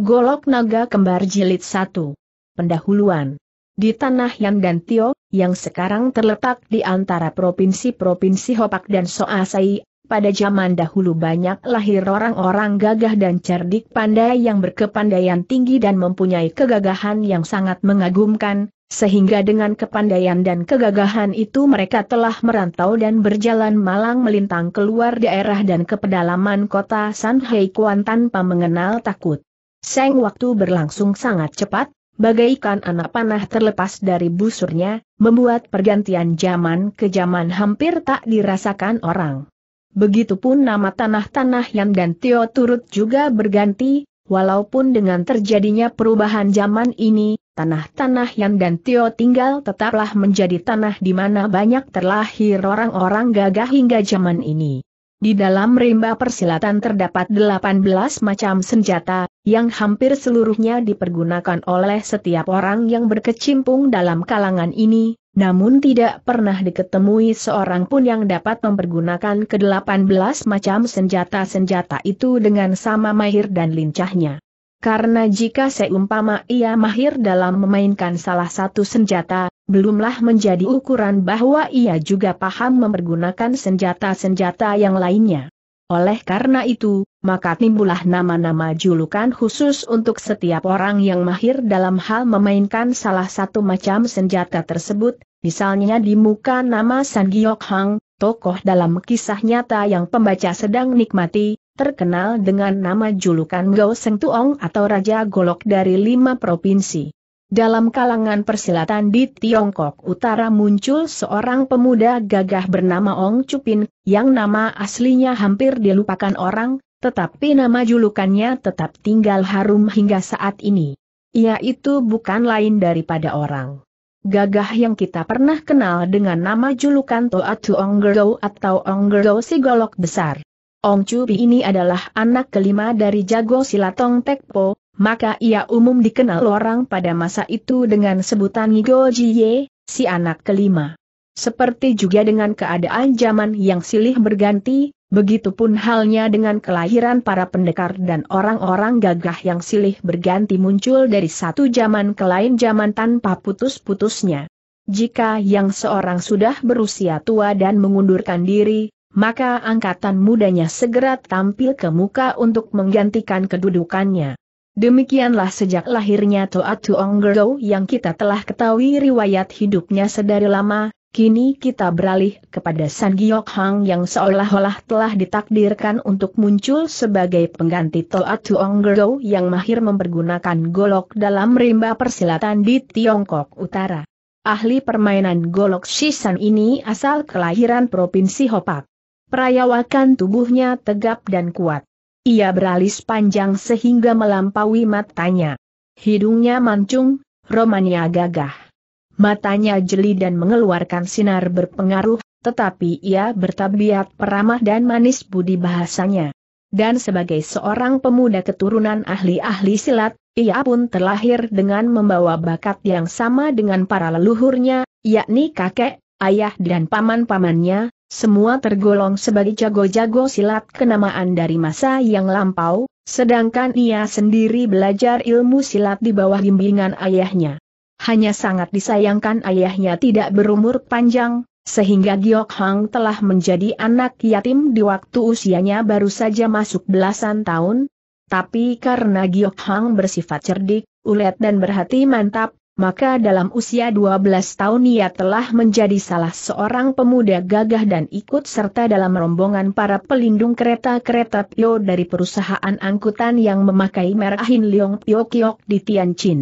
Golok Naga Kembar Jilid 1. Pendahuluan. Di tanah Yan dan Tio, yang sekarang terletak di antara provinsi-provinsi Hopak dan Soasai, pada zaman dahulu banyak lahir orang-orang gagah dan cerdik pandai yang berkepandaian tinggi dan mempunyai kegagahan yang sangat mengagumkan, sehingga dengan kepandaian dan kegagahan itu mereka telah merantau dan berjalan malang melintang keluar daerah dan ke pedalaman kota Sanhei Kuan tanpa mengenal takut. Seng waktu berlangsung sangat cepat, bagaikan anak panah terlepas dari busurnya, membuat pergantian zaman ke zaman hampir tak dirasakan orang. Begitupun nama tanah-tanah yang dan Tio turut juga berganti, walaupun dengan terjadinya perubahan zaman ini, tanah-tanah yang dan Tio tinggal tetaplah menjadi tanah di mana banyak terlahir orang-orang gagah hingga zaman ini. Di dalam rimba persilatan terdapat 18 macam senjata, yang hampir seluruhnya dipergunakan oleh setiap orang yang berkecimpung dalam kalangan ini, namun tidak pernah diketemui seorang pun yang dapat mempergunakan ke-18 macam senjata-senjata itu dengan sama mahir dan lincahnya. Karena jika seumpama ia mahir dalam memainkan salah satu senjata, belumlah menjadi ukuran bahwa ia juga paham mempergunakan senjata-senjata yang lainnya. Oleh karena itu, maka timbulah nama-nama julukan khusus untuk setiap orang yang mahir dalam hal memainkan salah satu macam senjata tersebut, misalnya di muka nama San Giok Hang, tokoh dalam kisah nyata yang pembaca sedang nikmati, terkenal dengan nama julukan Gao Seng Tuong atau Raja Golok dari lima provinsi. Dalam kalangan persilatan di Tiongkok Utara muncul seorang pemuda gagah bernama Ong Chupin, yang nama aslinya hampir dilupakan orang, tetapi nama julukannya tetap tinggal harum hingga saat ini. Ia itu bukan lain daripada orang. Gagah yang kita pernah kenal dengan nama julukan Toa Toatu Gero atau Gero si golok besar. Ong Chupin ini adalah anak kelima dari jago silatong Tekpo, maka ia umum dikenal orang pada masa itu dengan sebutan Ngo Jie, si anak kelima. Seperti juga dengan keadaan zaman yang silih berganti, begitupun halnya dengan kelahiran para pendekar dan orang-orang gagah yang silih berganti muncul dari satu zaman ke lain zaman tanpa putus-putusnya. Jika yang seorang sudah berusia tua dan mengundurkan diri, maka angkatan mudanya segera tampil ke muka untuk menggantikan kedudukannya. Demikianlah sejak lahirnya Toa Tuong Gerdo yang kita telah ketahui riwayat hidupnya sedari lama, kini kita beralih kepada San Giok Hang yang seolah-olah telah ditakdirkan untuk muncul sebagai pengganti Toa Tuong Gerdo yang mahir mempergunakan golok dalam rimba persilatan di Tiongkok Utara. Ahli permainan golok Shisan ini asal kelahiran Provinsi Hopak. Perayawakan tubuhnya tegap dan kuat. Ia beralis panjang sehingga melampaui matanya. Hidungnya mancung, romannya gagah. Matanya jeli dan mengeluarkan sinar berpengaruh, tetapi ia bertabiat peramah dan manis budi bahasanya. Dan sebagai seorang pemuda keturunan ahli-ahli silat, ia pun terlahir dengan membawa bakat yang sama dengan para leluhurnya, yakni kakek, ayah dan paman-pamannya, semua tergolong sebagai jago-jago silat kenamaan dari masa yang lampau, sedangkan ia sendiri belajar ilmu silat di bawah bimbingan ayahnya. Hanya sangat disayangkan ayahnya tidak berumur panjang, sehingga Giok Hang telah menjadi anak yatim di waktu usianya baru saja masuk belasan tahun. Tapi karena Giok Hang bersifat cerdik, ulet dan berhati mantap, maka dalam usia 12 tahun ia telah menjadi salah seorang pemuda gagah dan ikut serta dalam rombongan para pelindung kereta-kereta Pio dari perusahaan angkutan yang memakai merek Hin Leong Pio Kiok di Tianjin.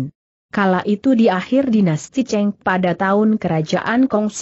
Kala itu di akhir dinasti Cheng pada tahun kerajaan Kong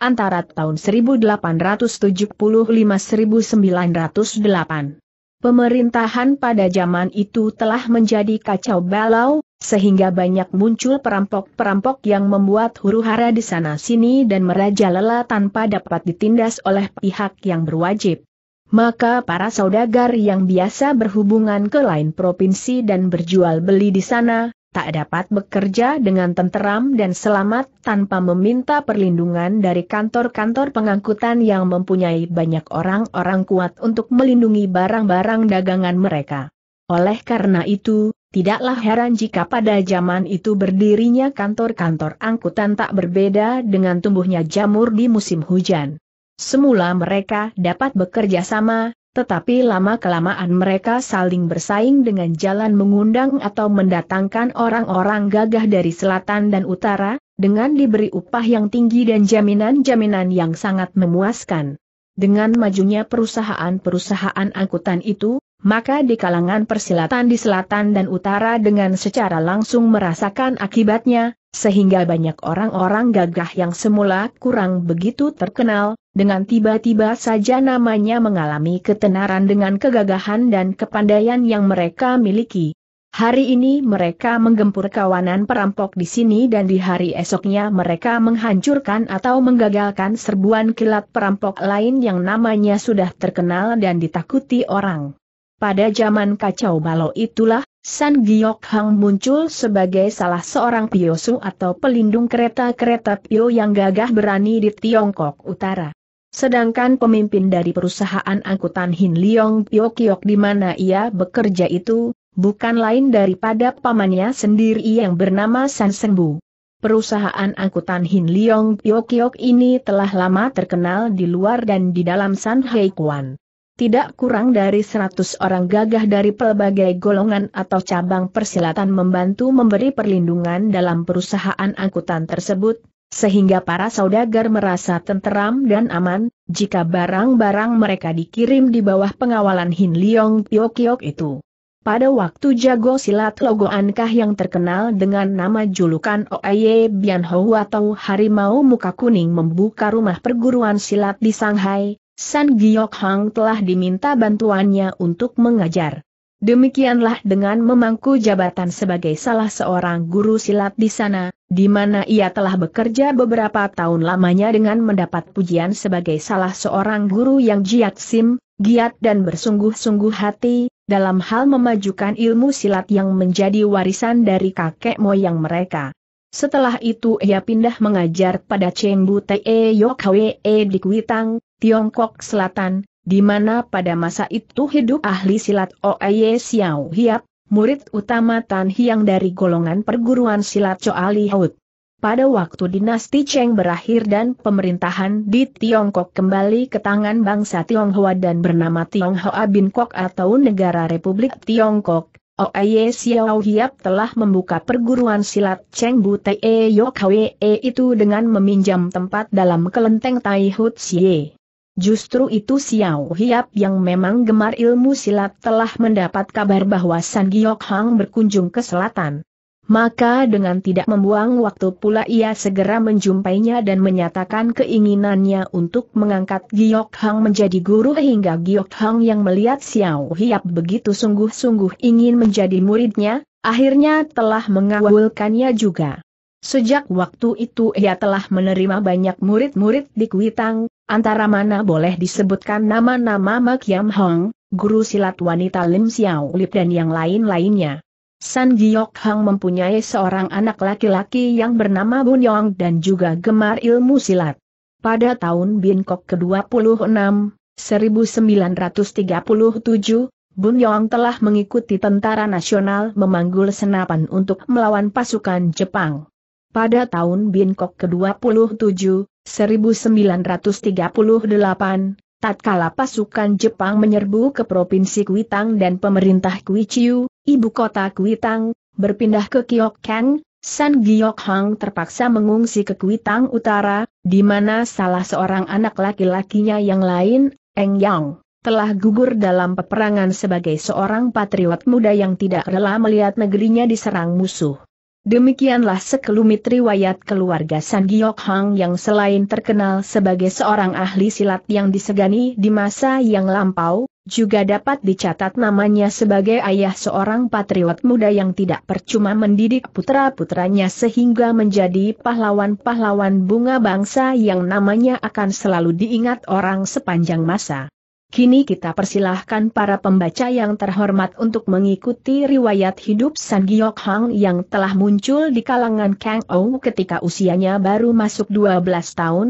antara tahun 1875-1908. Pemerintahan pada zaman itu telah menjadi kacau balau, sehingga banyak muncul perampok-perampok yang membuat huru-hara di sana-sini dan merajalela tanpa dapat ditindas oleh pihak yang berwajib. Maka para saudagar yang biasa berhubungan ke lain provinsi dan berjual beli di sana, tak dapat bekerja dengan tenteram dan selamat tanpa meminta perlindungan dari kantor-kantor pengangkutan yang mempunyai banyak orang-orang kuat untuk melindungi barang-barang dagangan mereka. Oleh karena itu, Tidaklah heran jika pada zaman itu berdirinya kantor-kantor angkutan tak berbeda dengan tumbuhnya jamur di musim hujan. Semula mereka dapat bekerja sama, tetapi lama-kelamaan mereka saling bersaing dengan jalan mengundang atau mendatangkan orang-orang gagah dari selatan dan utara, dengan diberi upah yang tinggi dan jaminan-jaminan yang sangat memuaskan. Dengan majunya perusahaan-perusahaan angkutan itu, maka di kalangan persilatan di selatan dan utara dengan secara langsung merasakan akibatnya, sehingga banyak orang-orang gagah yang semula kurang begitu terkenal, dengan tiba-tiba saja namanya mengalami ketenaran dengan kegagahan dan kepandaian yang mereka miliki. Hari ini mereka menggempur kawanan perampok di sini dan di hari esoknya mereka menghancurkan atau menggagalkan serbuan kilat perampok lain yang namanya sudah terkenal dan ditakuti orang. Pada zaman kacau balau itulah, San Giok Hang muncul sebagai salah seorang piosu atau pelindung kereta-kereta pio yang gagah berani di Tiongkok Utara. Sedangkan pemimpin dari perusahaan angkutan Hin Leong Pio Kiok di mana ia bekerja itu, bukan lain daripada pamannya sendiri yang bernama San Bu. Perusahaan angkutan Hin Leong Pio Kiok ini telah lama terkenal di luar dan di dalam San Hei Kuan tidak kurang dari 100 orang gagah dari pelbagai golongan atau cabang persilatan membantu memberi perlindungan dalam perusahaan angkutan tersebut, sehingga para saudagar merasa tenteram dan aman, jika barang-barang mereka dikirim di bawah pengawalan Hin Leong Pyokiok itu. Pada waktu jago silat Logo Ankah yang terkenal dengan nama julukan Oye Bian Hou atau Harimau Muka Kuning membuka rumah perguruan silat di Shanghai, San Giok Hang telah diminta bantuannya untuk mengajar. Demikianlah dengan memangku jabatan sebagai salah seorang guru silat di sana, di mana ia telah bekerja beberapa tahun lamanya dengan mendapat pujian sebagai salah seorang guru yang jiat sim, giat dan bersungguh-sungguh hati, dalam hal memajukan ilmu silat yang menjadi warisan dari kakek moyang mereka. Setelah itu ia pindah mengajar pada Cheng Bu Te Yok Hwe di Kuitang, Tiongkok Selatan, di mana pada masa itu hidup ahli silat Oye Xiao Hiap, murid utama Tan Hiang dari golongan perguruan silat Choa Hout. Pada waktu dinasti Cheng berakhir dan pemerintahan di Tiongkok kembali ke tangan bangsa Tionghoa dan bernama Tionghoa Bin Kok atau Negara Republik Tiongkok, Oye Xiao Hiap telah membuka perguruan silat Cheng Bu Te Yok Hwe e itu dengan meminjam tempat dalam kelenteng Tai Hut Xie. Justru itu Xiao Hiap yang memang gemar ilmu silat telah mendapat kabar bahwa San Giok Hang berkunjung ke selatan. Maka dengan tidak membuang waktu pula ia segera menjumpainya dan menyatakan keinginannya untuk mengangkat Giok Hang menjadi guru hingga Giok Hang yang melihat Xiao Hiap begitu sungguh-sungguh ingin menjadi muridnya, akhirnya telah mengawalkannya juga. Sejak waktu itu ia telah menerima banyak murid-murid di Kuitang, antara mana boleh disebutkan nama-nama Mak Yam Hong, guru silat wanita Lim Xiao Lip dan yang lain-lainnya. San Giok Hang mempunyai seorang anak laki-laki yang bernama Bun Yong dan juga gemar ilmu silat. Pada tahun Binkok ke-26, 1937, Bun Yong telah mengikuti tentara nasional memanggul senapan untuk melawan pasukan Jepang. Pada tahun Binkok ke-27, 1938, tatkala pasukan Jepang menyerbu ke Provinsi Kuitang dan pemerintah Kuichiu, ibu kota Kuitang, berpindah ke Kyokan, San Giokhang terpaksa mengungsi ke Kuitang Utara, di mana salah seorang anak laki-lakinya yang lain, Eng Yang, telah gugur dalam peperangan sebagai seorang patriot muda yang tidak rela melihat negerinya diserang musuh. Demikianlah sekelumit riwayat keluarga San Hang yang selain terkenal sebagai seorang ahli silat yang disegani di masa yang lampau, juga dapat dicatat namanya sebagai ayah seorang patriot muda yang tidak percuma mendidik putra-putranya sehingga menjadi pahlawan-pahlawan bunga bangsa yang namanya akan selalu diingat orang sepanjang masa. Kini kita persilahkan para pembaca yang terhormat untuk mengikuti riwayat hidup San Giok Hang yang telah muncul di kalangan Kang Ou ketika usianya baru masuk 12 tahun.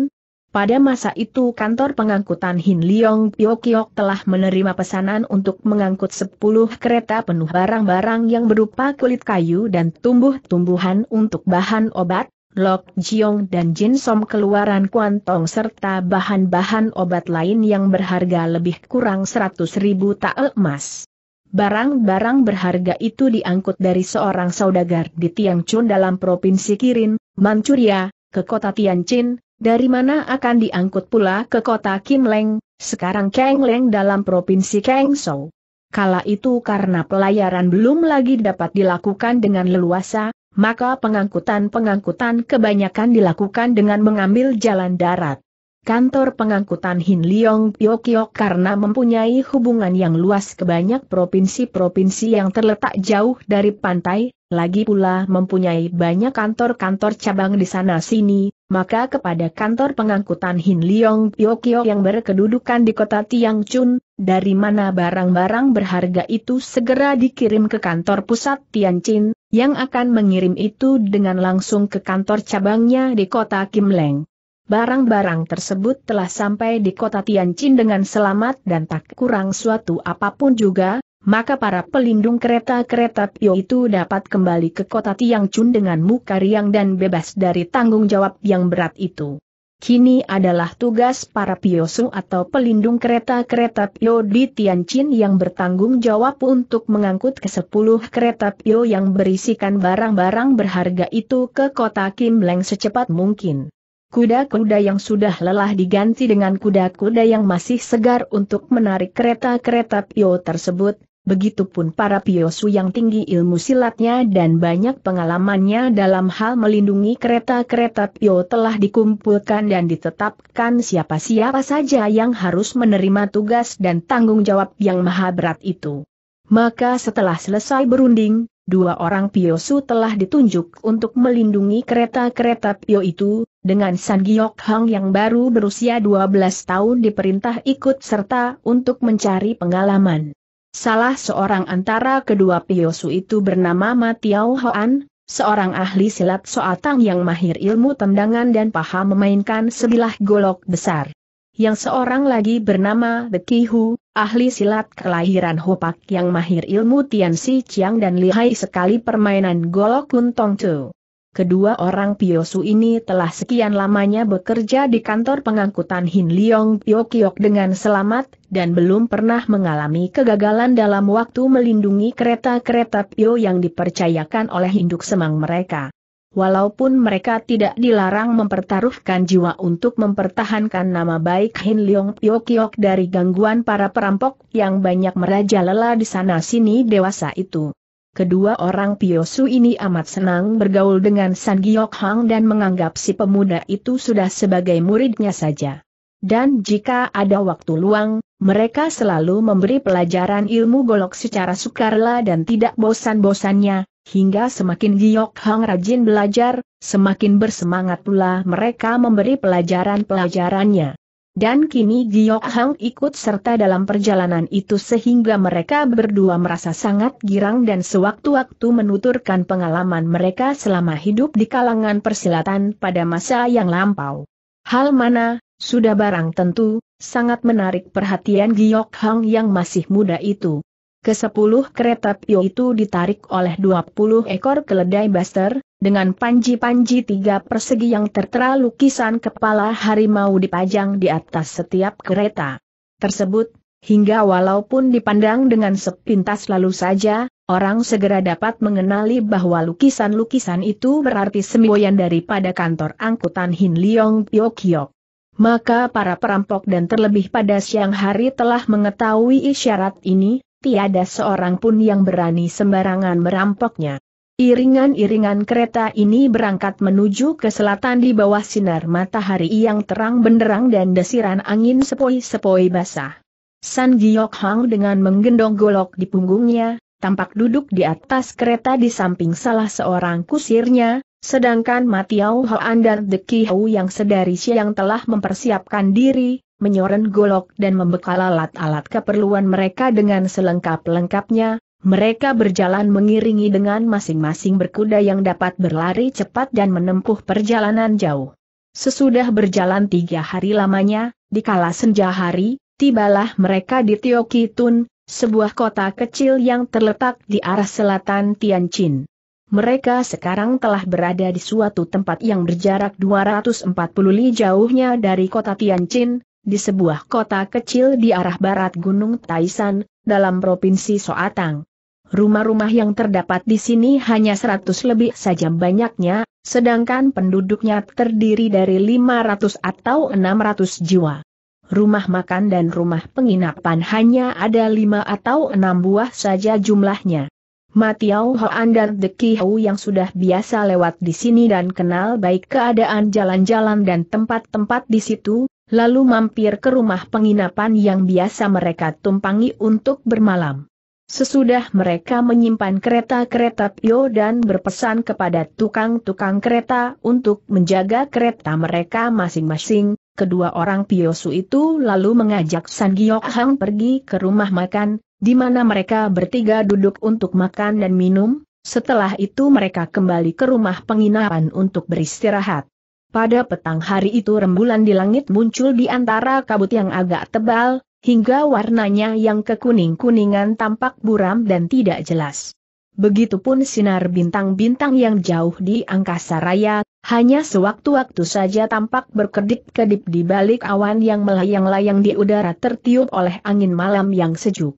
Pada masa itu kantor pengangkutan Hin Leong Pyokiok telah menerima pesanan untuk mengangkut 10 kereta penuh barang-barang yang berupa kulit kayu dan tumbuh-tumbuhan untuk bahan obat, Lok Jiong dan Jin Som keluaran kuantong serta bahan-bahan obat lain yang berharga lebih kurang 100 ribu tael emas. Barang-barang berharga itu diangkut dari seorang saudagar di Tiangchun dalam Provinsi Kirin, Manchuria, ke kota Tianjin, dari mana akan diangkut pula ke kota Kinleng, sekarang Leng dalam Provinsi Kengsou. Kala itu karena pelayaran belum lagi dapat dilakukan dengan leluasa, maka pengangkutan-pengangkutan kebanyakan dilakukan dengan mengambil jalan darat. Kantor pengangkutan Hin Leong Pyokyok karena mempunyai hubungan yang luas ke banyak provinsi-provinsi yang terletak jauh dari pantai, lagi pula mempunyai banyak kantor-kantor cabang di sana-sini, maka kepada kantor pengangkutan Hin Leong Pyokyok yang berkedudukan di kota Tianjin, dari mana barang-barang berharga itu segera dikirim ke kantor pusat Tianjin, yang akan mengirim itu dengan langsung ke kantor cabangnya di kota Kimleng. Barang-barang tersebut telah sampai di kota Tianjin dengan selamat dan tak kurang suatu apapun juga, maka para pelindung kereta-kereta Pio itu dapat kembali ke kota Tiangchun dengan muka riang dan bebas dari tanggung jawab yang berat itu kini adalah tugas para piosu atau pelindung kereta-kereta Pio di Tianjin yang bertanggung jawab untuk mengangkut ke sepuluh kereta Pio yang berisikan barang-barang berharga itu ke kota Leng secepat mungkin. Kuda-kuda yang sudah lelah diganti dengan kuda-kuda yang masih segar untuk menarik kereta-kereta Pio tersebut, Begitupun para piosu yang tinggi ilmu silatnya dan banyak pengalamannya dalam hal melindungi kereta-kereta pio telah dikumpulkan dan ditetapkan siapa-siapa saja yang harus menerima tugas dan tanggung jawab yang maha berat itu. Maka setelah selesai berunding, dua orang piosu telah ditunjuk untuk melindungi kereta-kereta pio itu, dengan San Giok Hang yang baru berusia 12 tahun diperintah ikut serta untuk mencari pengalaman. Salah seorang antara kedua Piosu itu bernama Matiau Hoan, seorang ahli silat soatang yang mahir ilmu tendangan dan paham memainkan sebilah golok besar. Yang seorang lagi bernama Bekihu, ahli silat kelahiran Hopak yang mahir ilmu Tian Si Chiang dan lihai sekali permainan golok kuntong tu. Kedua orang Piosu ini telah sekian lamanya bekerja di kantor pengangkutan Hin Leong Piokiok dengan selamat, dan belum pernah mengalami kegagalan dalam waktu melindungi kereta-kereta Pio yang dipercayakan oleh induk semang mereka. Walaupun mereka tidak dilarang mempertaruhkan jiwa untuk mempertahankan nama baik Hin Leong Piokiok dari gangguan para perampok yang banyak merajalela di sana-sini dewasa itu. Kedua orang Piosu ini amat senang bergaul dengan San Giok Hang dan menganggap si pemuda itu sudah sebagai muridnya saja. Dan jika ada waktu luang, mereka selalu memberi pelajaran ilmu golok secara sukarela dan tidak bosan-bosannya, hingga semakin Giok Hang rajin belajar, semakin bersemangat pula mereka memberi pelajaran-pelajarannya. Dan kini Giok Hang ikut serta dalam perjalanan itu sehingga mereka berdua merasa sangat girang dan sewaktu-waktu menuturkan pengalaman mereka selama hidup di kalangan persilatan pada masa yang lampau. Hal mana, sudah barang tentu, sangat menarik perhatian Giok Hang yang masih muda itu. Kesepuluh kereta pio itu ditarik oleh 20 ekor keledai baster, dengan panji-panji tiga persegi yang tertera lukisan kepala harimau dipajang di atas setiap kereta. Tersebut, hingga walaupun dipandang dengan sepintas lalu saja, orang segera dapat mengenali bahwa lukisan-lukisan itu berarti semboyan daripada kantor angkutan Hin Leong Pyokyok. Maka para perampok dan terlebih pada siang hari telah mengetahui isyarat ini, tiada seorang pun yang berani sembarangan merampoknya. Iringan-iringan kereta ini berangkat menuju ke selatan di bawah sinar matahari yang terang benderang dan desiran angin sepoi-sepoi basah. San Giok Hang dengan menggendong golok di punggungnya, tampak duduk di atas kereta di samping salah seorang kusirnya, Sedangkan Matiau Hoan dan Deki Hou yang sedari siang telah mempersiapkan diri, menyoren golok dan membekal alat-alat keperluan mereka dengan selengkap-lengkapnya, mereka berjalan mengiringi dengan masing-masing berkuda yang dapat berlari cepat dan menempuh perjalanan jauh. Sesudah berjalan tiga hari lamanya, di kala senja hari, tibalah mereka di Tiokitun, sebuah kota kecil yang terletak di arah selatan Tianjin. Mereka sekarang telah berada di suatu tempat yang berjarak 240 li jauhnya dari kota Tianjin, di sebuah kota kecil di arah barat Gunung Taishan, dalam provinsi Soatang. Rumah-rumah yang terdapat di sini hanya 100 lebih saja banyaknya, sedangkan penduduknya terdiri dari 500 atau 600 jiwa. Rumah makan dan rumah penginapan hanya ada 5 atau 6 buah saja jumlahnya. Matiau Hoan dan De Kihau yang sudah biasa lewat di sini dan kenal baik keadaan jalan-jalan dan tempat-tempat di situ, lalu mampir ke rumah penginapan yang biasa mereka tumpangi untuk bermalam. Sesudah mereka menyimpan kereta-kereta Pio dan berpesan kepada tukang-tukang kereta untuk menjaga kereta mereka masing-masing, kedua orang Piosu itu lalu mengajak San Giok Hang pergi ke rumah makan, di mana mereka bertiga duduk untuk makan dan minum, setelah itu mereka kembali ke rumah penginapan untuk beristirahat. Pada petang hari itu rembulan di langit muncul di antara kabut yang agak tebal, hingga warnanya yang kekuning-kuningan tampak buram dan tidak jelas. Begitupun sinar bintang-bintang yang jauh di angkasa raya, hanya sewaktu-waktu saja tampak berkedip-kedip di balik awan yang melayang-layang di udara tertiup oleh angin malam yang sejuk.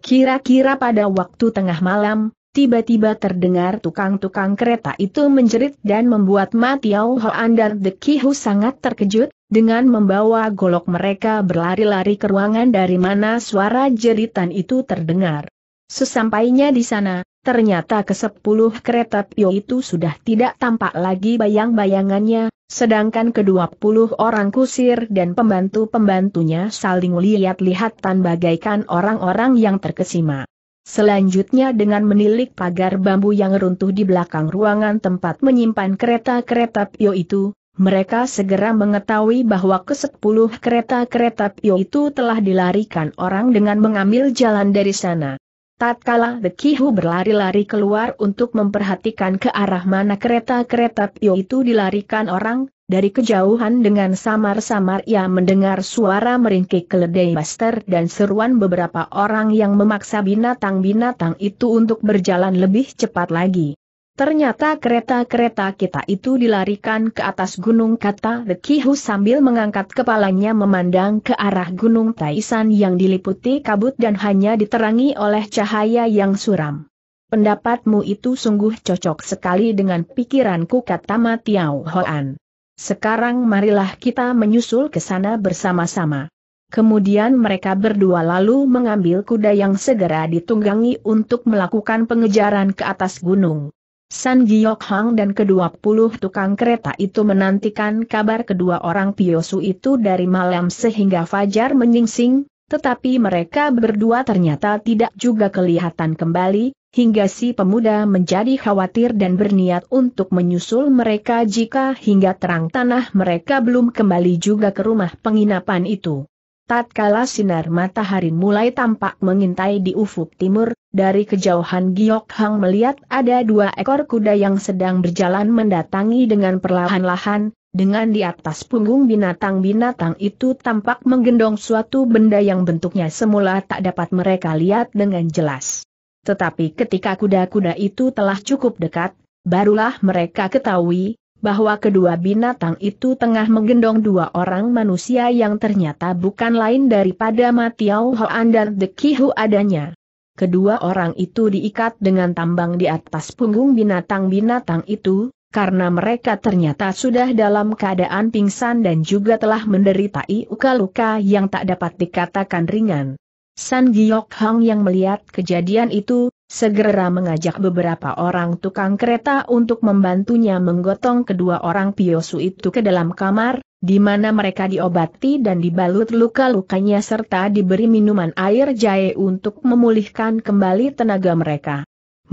Kira-kira pada waktu tengah malam, tiba-tiba terdengar tukang-tukang kereta itu menjerit dan membuat Matiau Hoan dan Kihu sangat terkejut, dengan membawa golok mereka berlari-lari ke ruangan dari mana suara jeritan itu terdengar. Sesampainya di sana, Ternyata kesepuluh kereta Pio itu sudah tidak tampak lagi bayang-bayangannya, sedangkan kedua puluh orang kusir dan pembantu-pembantunya saling lihat-lihatan bagaikan orang-orang yang terkesima. Selanjutnya dengan menilik pagar bambu yang runtuh di belakang ruangan tempat menyimpan kereta-kereta Pio itu, mereka segera mengetahui bahwa kesepuluh kereta-kereta Pio itu telah dilarikan orang dengan mengambil jalan dari sana. Tatkala The berlari-lari keluar untuk memperhatikan ke arah mana kereta-kereta Pio itu dilarikan orang, dari kejauhan dengan samar-samar ia mendengar suara meringkik keledai master dan seruan beberapa orang yang memaksa binatang-binatang itu untuk berjalan lebih cepat lagi. Ternyata kereta-kereta kita itu dilarikan ke atas gunung kata Lekihu sambil mengangkat kepalanya memandang ke arah gunung Taisan yang diliputi kabut dan hanya diterangi oleh cahaya yang suram. Pendapatmu itu sungguh cocok sekali dengan pikiranku kata Ma Hoan. Sekarang marilah kita menyusul ke sana bersama-sama. Kemudian mereka berdua lalu mengambil kuda yang segera ditunggangi untuk melakukan pengejaran ke atas gunung. San Giok Hang dan kedua puluh tukang kereta itu menantikan kabar kedua orang Piosu itu dari malam sehingga Fajar menyingsing, tetapi mereka berdua ternyata tidak juga kelihatan kembali, hingga si pemuda menjadi khawatir dan berniat untuk menyusul mereka jika hingga terang tanah mereka belum kembali juga ke rumah penginapan itu. Tatkala sinar matahari mulai tampak mengintai di ufuk timur, dari kejauhan Giok Hang melihat ada dua ekor kuda yang sedang berjalan mendatangi dengan perlahan-lahan, dengan di atas punggung binatang-binatang itu tampak menggendong suatu benda yang bentuknya semula tak dapat mereka lihat dengan jelas. Tetapi ketika kuda-kuda itu telah cukup dekat, barulah mereka ketahui, bahwa kedua binatang itu tengah menggendong dua orang manusia yang ternyata bukan lain daripada Matiau Hoan dan Kihu adanya. Kedua orang itu diikat dengan tambang di atas punggung binatang-binatang itu, karena mereka ternyata sudah dalam keadaan pingsan dan juga telah menderita luka-luka yang tak dapat dikatakan ringan. San Giok Hang yang melihat kejadian itu, segera mengajak beberapa orang tukang kereta untuk membantunya menggotong kedua orang Piosu itu ke dalam kamar, di mana mereka diobati dan dibalut luka-lukanya serta diberi minuman air jahe untuk memulihkan kembali tenaga mereka.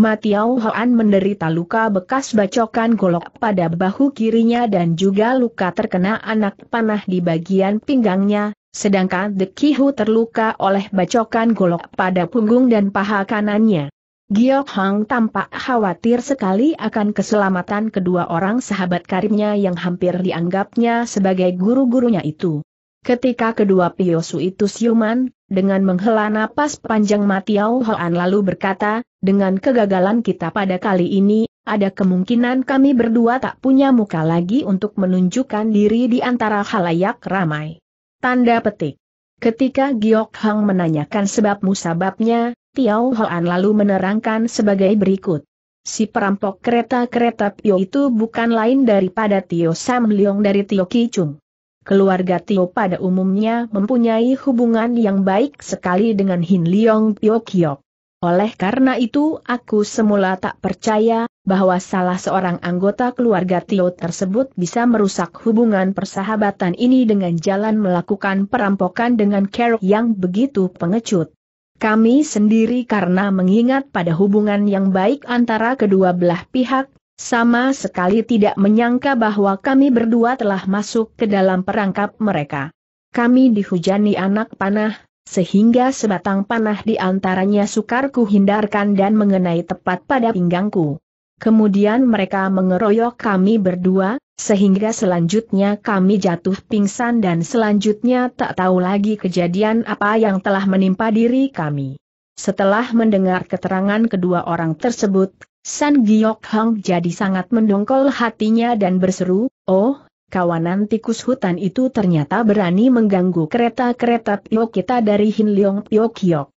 Matiau Hoan menderita luka bekas bacokan golok pada bahu kirinya dan juga luka terkena anak panah di bagian pinggangnya, sedangkan Dekihu terluka oleh bacokan golok pada punggung dan paha kanannya. Giok Hang tampak khawatir sekali akan keselamatan kedua orang sahabat karibnya yang hampir dianggapnya sebagai guru-gurunya itu. Ketika kedua Piosu itu siuman, dengan menghela napas panjang Matiau Hoan lalu berkata, dengan kegagalan kita pada kali ini, ada kemungkinan kami berdua tak punya muka lagi untuk menunjukkan diri di antara halayak ramai. Tanda petik. Ketika Giok Hang menanyakan sebab musababnya, Tiao Hoan lalu menerangkan sebagai berikut. Si perampok kereta-kereta Pio itu bukan lain daripada Tio Sam Leong dari Tio Kichung. Keluarga Tio pada umumnya mempunyai hubungan yang baik sekali dengan Hin Leong Pio Kiok. Oleh karena itu aku semula tak percaya, bahwa salah seorang anggota keluarga Tio tersebut bisa merusak hubungan persahabatan ini dengan jalan melakukan perampokan dengan Carol yang begitu pengecut. Kami sendiri karena mengingat pada hubungan yang baik antara kedua belah pihak, sama sekali tidak menyangka bahwa kami berdua telah masuk ke dalam perangkap mereka. Kami dihujani anak panah, sehingga sebatang panah di antaranya sukar kuhindarkan dan mengenai tepat pada pinggangku. Kemudian mereka mengeroyok kami berdua, sehingga selanjutnya kami jatuh pingsan dan selanjutnya tak tahu lagi kejadian apa yang telah menimpa diri kami. Setelah mendengar keterangan kedua orang tersebut, San Giok Hang jadi sangat mendongkol hatinya dan berseru, Oh, kawanan tikus hutan itu ternyata berani mengganggu kereta-kereta Pio kita dari Hin Leong Tio Kiok.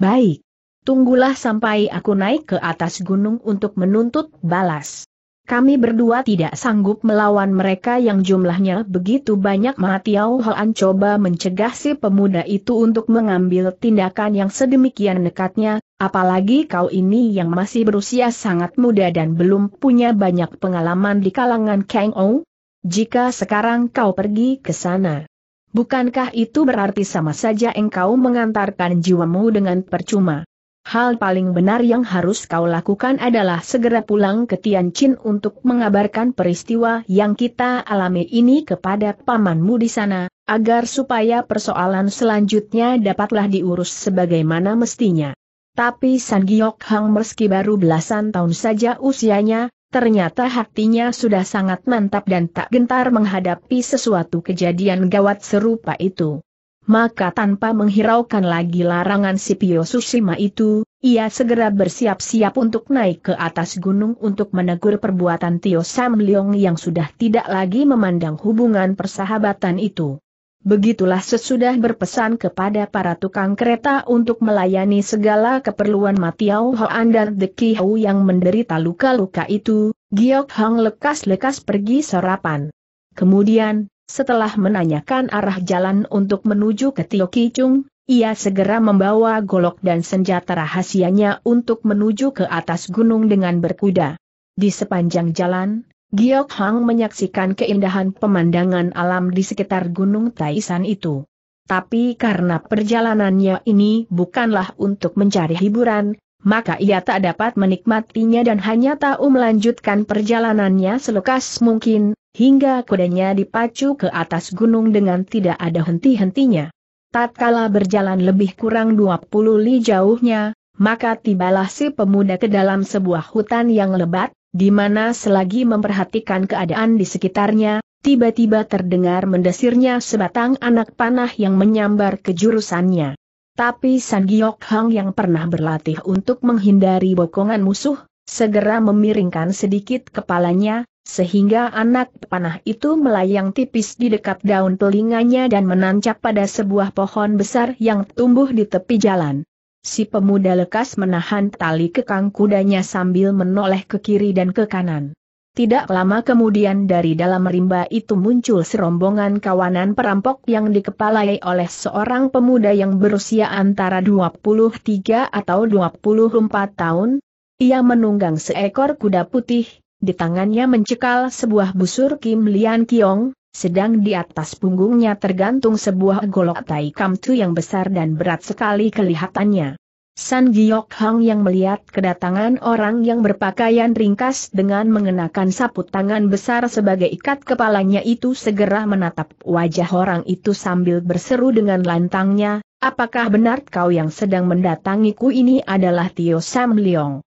Baik, Tunggulah sampai aku naik ke atas gunung untuk menuntut balas. Kami berdua tidak sanggup melawan mereka yang jumlahnya begitu banyak Matiau Hoan coba mencegah si pemuda itu untuk mengambil tindakan yang sedemikian nekatnya, apalagi kau ini yang masih berusia sangat muda dan belum punya banyak pengalaman di kalangan Kang Ou. Jika sekarang kau pergi ke sana, bukankah itu berarti sama saja engkau mengantarkan jiwamu dengan percuma? hal paling benar yang harus kau lakukan adalah segera pulang ke Tianjin untuk mengabarkan peristiwa yang kita alami ini kepada pamanmu di sana, agar supaya persoalan selanjutnya dapatlah diurus sebagaimana mestinya. Tapi San Giok Hang meski baru belasan tahun saja usianya, Ternyata hatinya sudah sangat mantap dan tak gentar menghadapi sesuatu kejadian gawat serupa itu maka tanpa menghiraukan lagi larangan Pio Susima itu, ia segera bersiap-siap untuk naik ke atas gunung untuk menegur perbuatan Tio Sam Leong yang sudah tidak lagi memandang hubungan persahabatan itu. Begitulah sesudah berpesan kepada para tukang kereta untuk melayani segala keperluan Matiau Hoan dan The Hau yang menderita luka-luka itu, Giok Hang lekas-lekas pergi sarapan. Kemudian, setelah menanyakan arah jalan untuk menuju ke Tio Kicung, ia segera membawa golok dan senjata rahasianya untuk menuju ke atas gunung dengan berkuda. Di sepanjang jalan, Giok Hang menyaksikan keindahan pemandangan alam di sekitar Gunung Taisan itu. Tapi karena perjalanannya ini bukanlah untuk mencari hiburan, maka ia tak dapat menikmatinya dan hanya tahu melanjutkan perjalanannya selukas mungkin, hingga kudanya dipacu ke atas gunung dengan tidak ada henti-hentinya. Tatkala berjalan lebih kurang 20 li jauhnya, maka tibalah si pemuda ke dalam sebuah hutan yang lebat, di mana selagi memperhatikan keadaan di sekitarnya, tiba-tiba terdengar mendesirnya sebatang anak panah yang menyambar ke jurusannya. Tapi San Giok Hang yang pernah berlatih untuk menghindari bokongan musuh, segera memiringkan sedikit kepalanya, sehingga anak panah itu melayang tipis di dekat daun telinganya dan menancap pada sebuah pohon besar yang tumbuh di tepi jalan. Si pemuda lekas menahan tali kekang kudanya sambil menoleh ke kiri dan ke kanan. Tidak lama kemudian dari dalam rimba itu muncul serombongan kawanan perampok yang dikepalai oleh seorang pemuda yang berusia antara 23 atau 24 tahun. Ia menunggang seekor kuda putih, di tangannya mencekal sebuah busur Kim Lian Kiong, sedang di atas punggungnya tergantung sebuah golok tai Kam Tu yang besar dan berat sekali kelihatannya. San Giok Hang yang melihat kedatangan orang yang berpakaian ringkas dengan mengenakan sapu tangan besar sebagai ikat kepalanya itu segera menatap wajah orang itu sambil berseru dengan lantangnya, apakah benar kau yang sedang mendatangiku ini adalah Tio Sam Leong?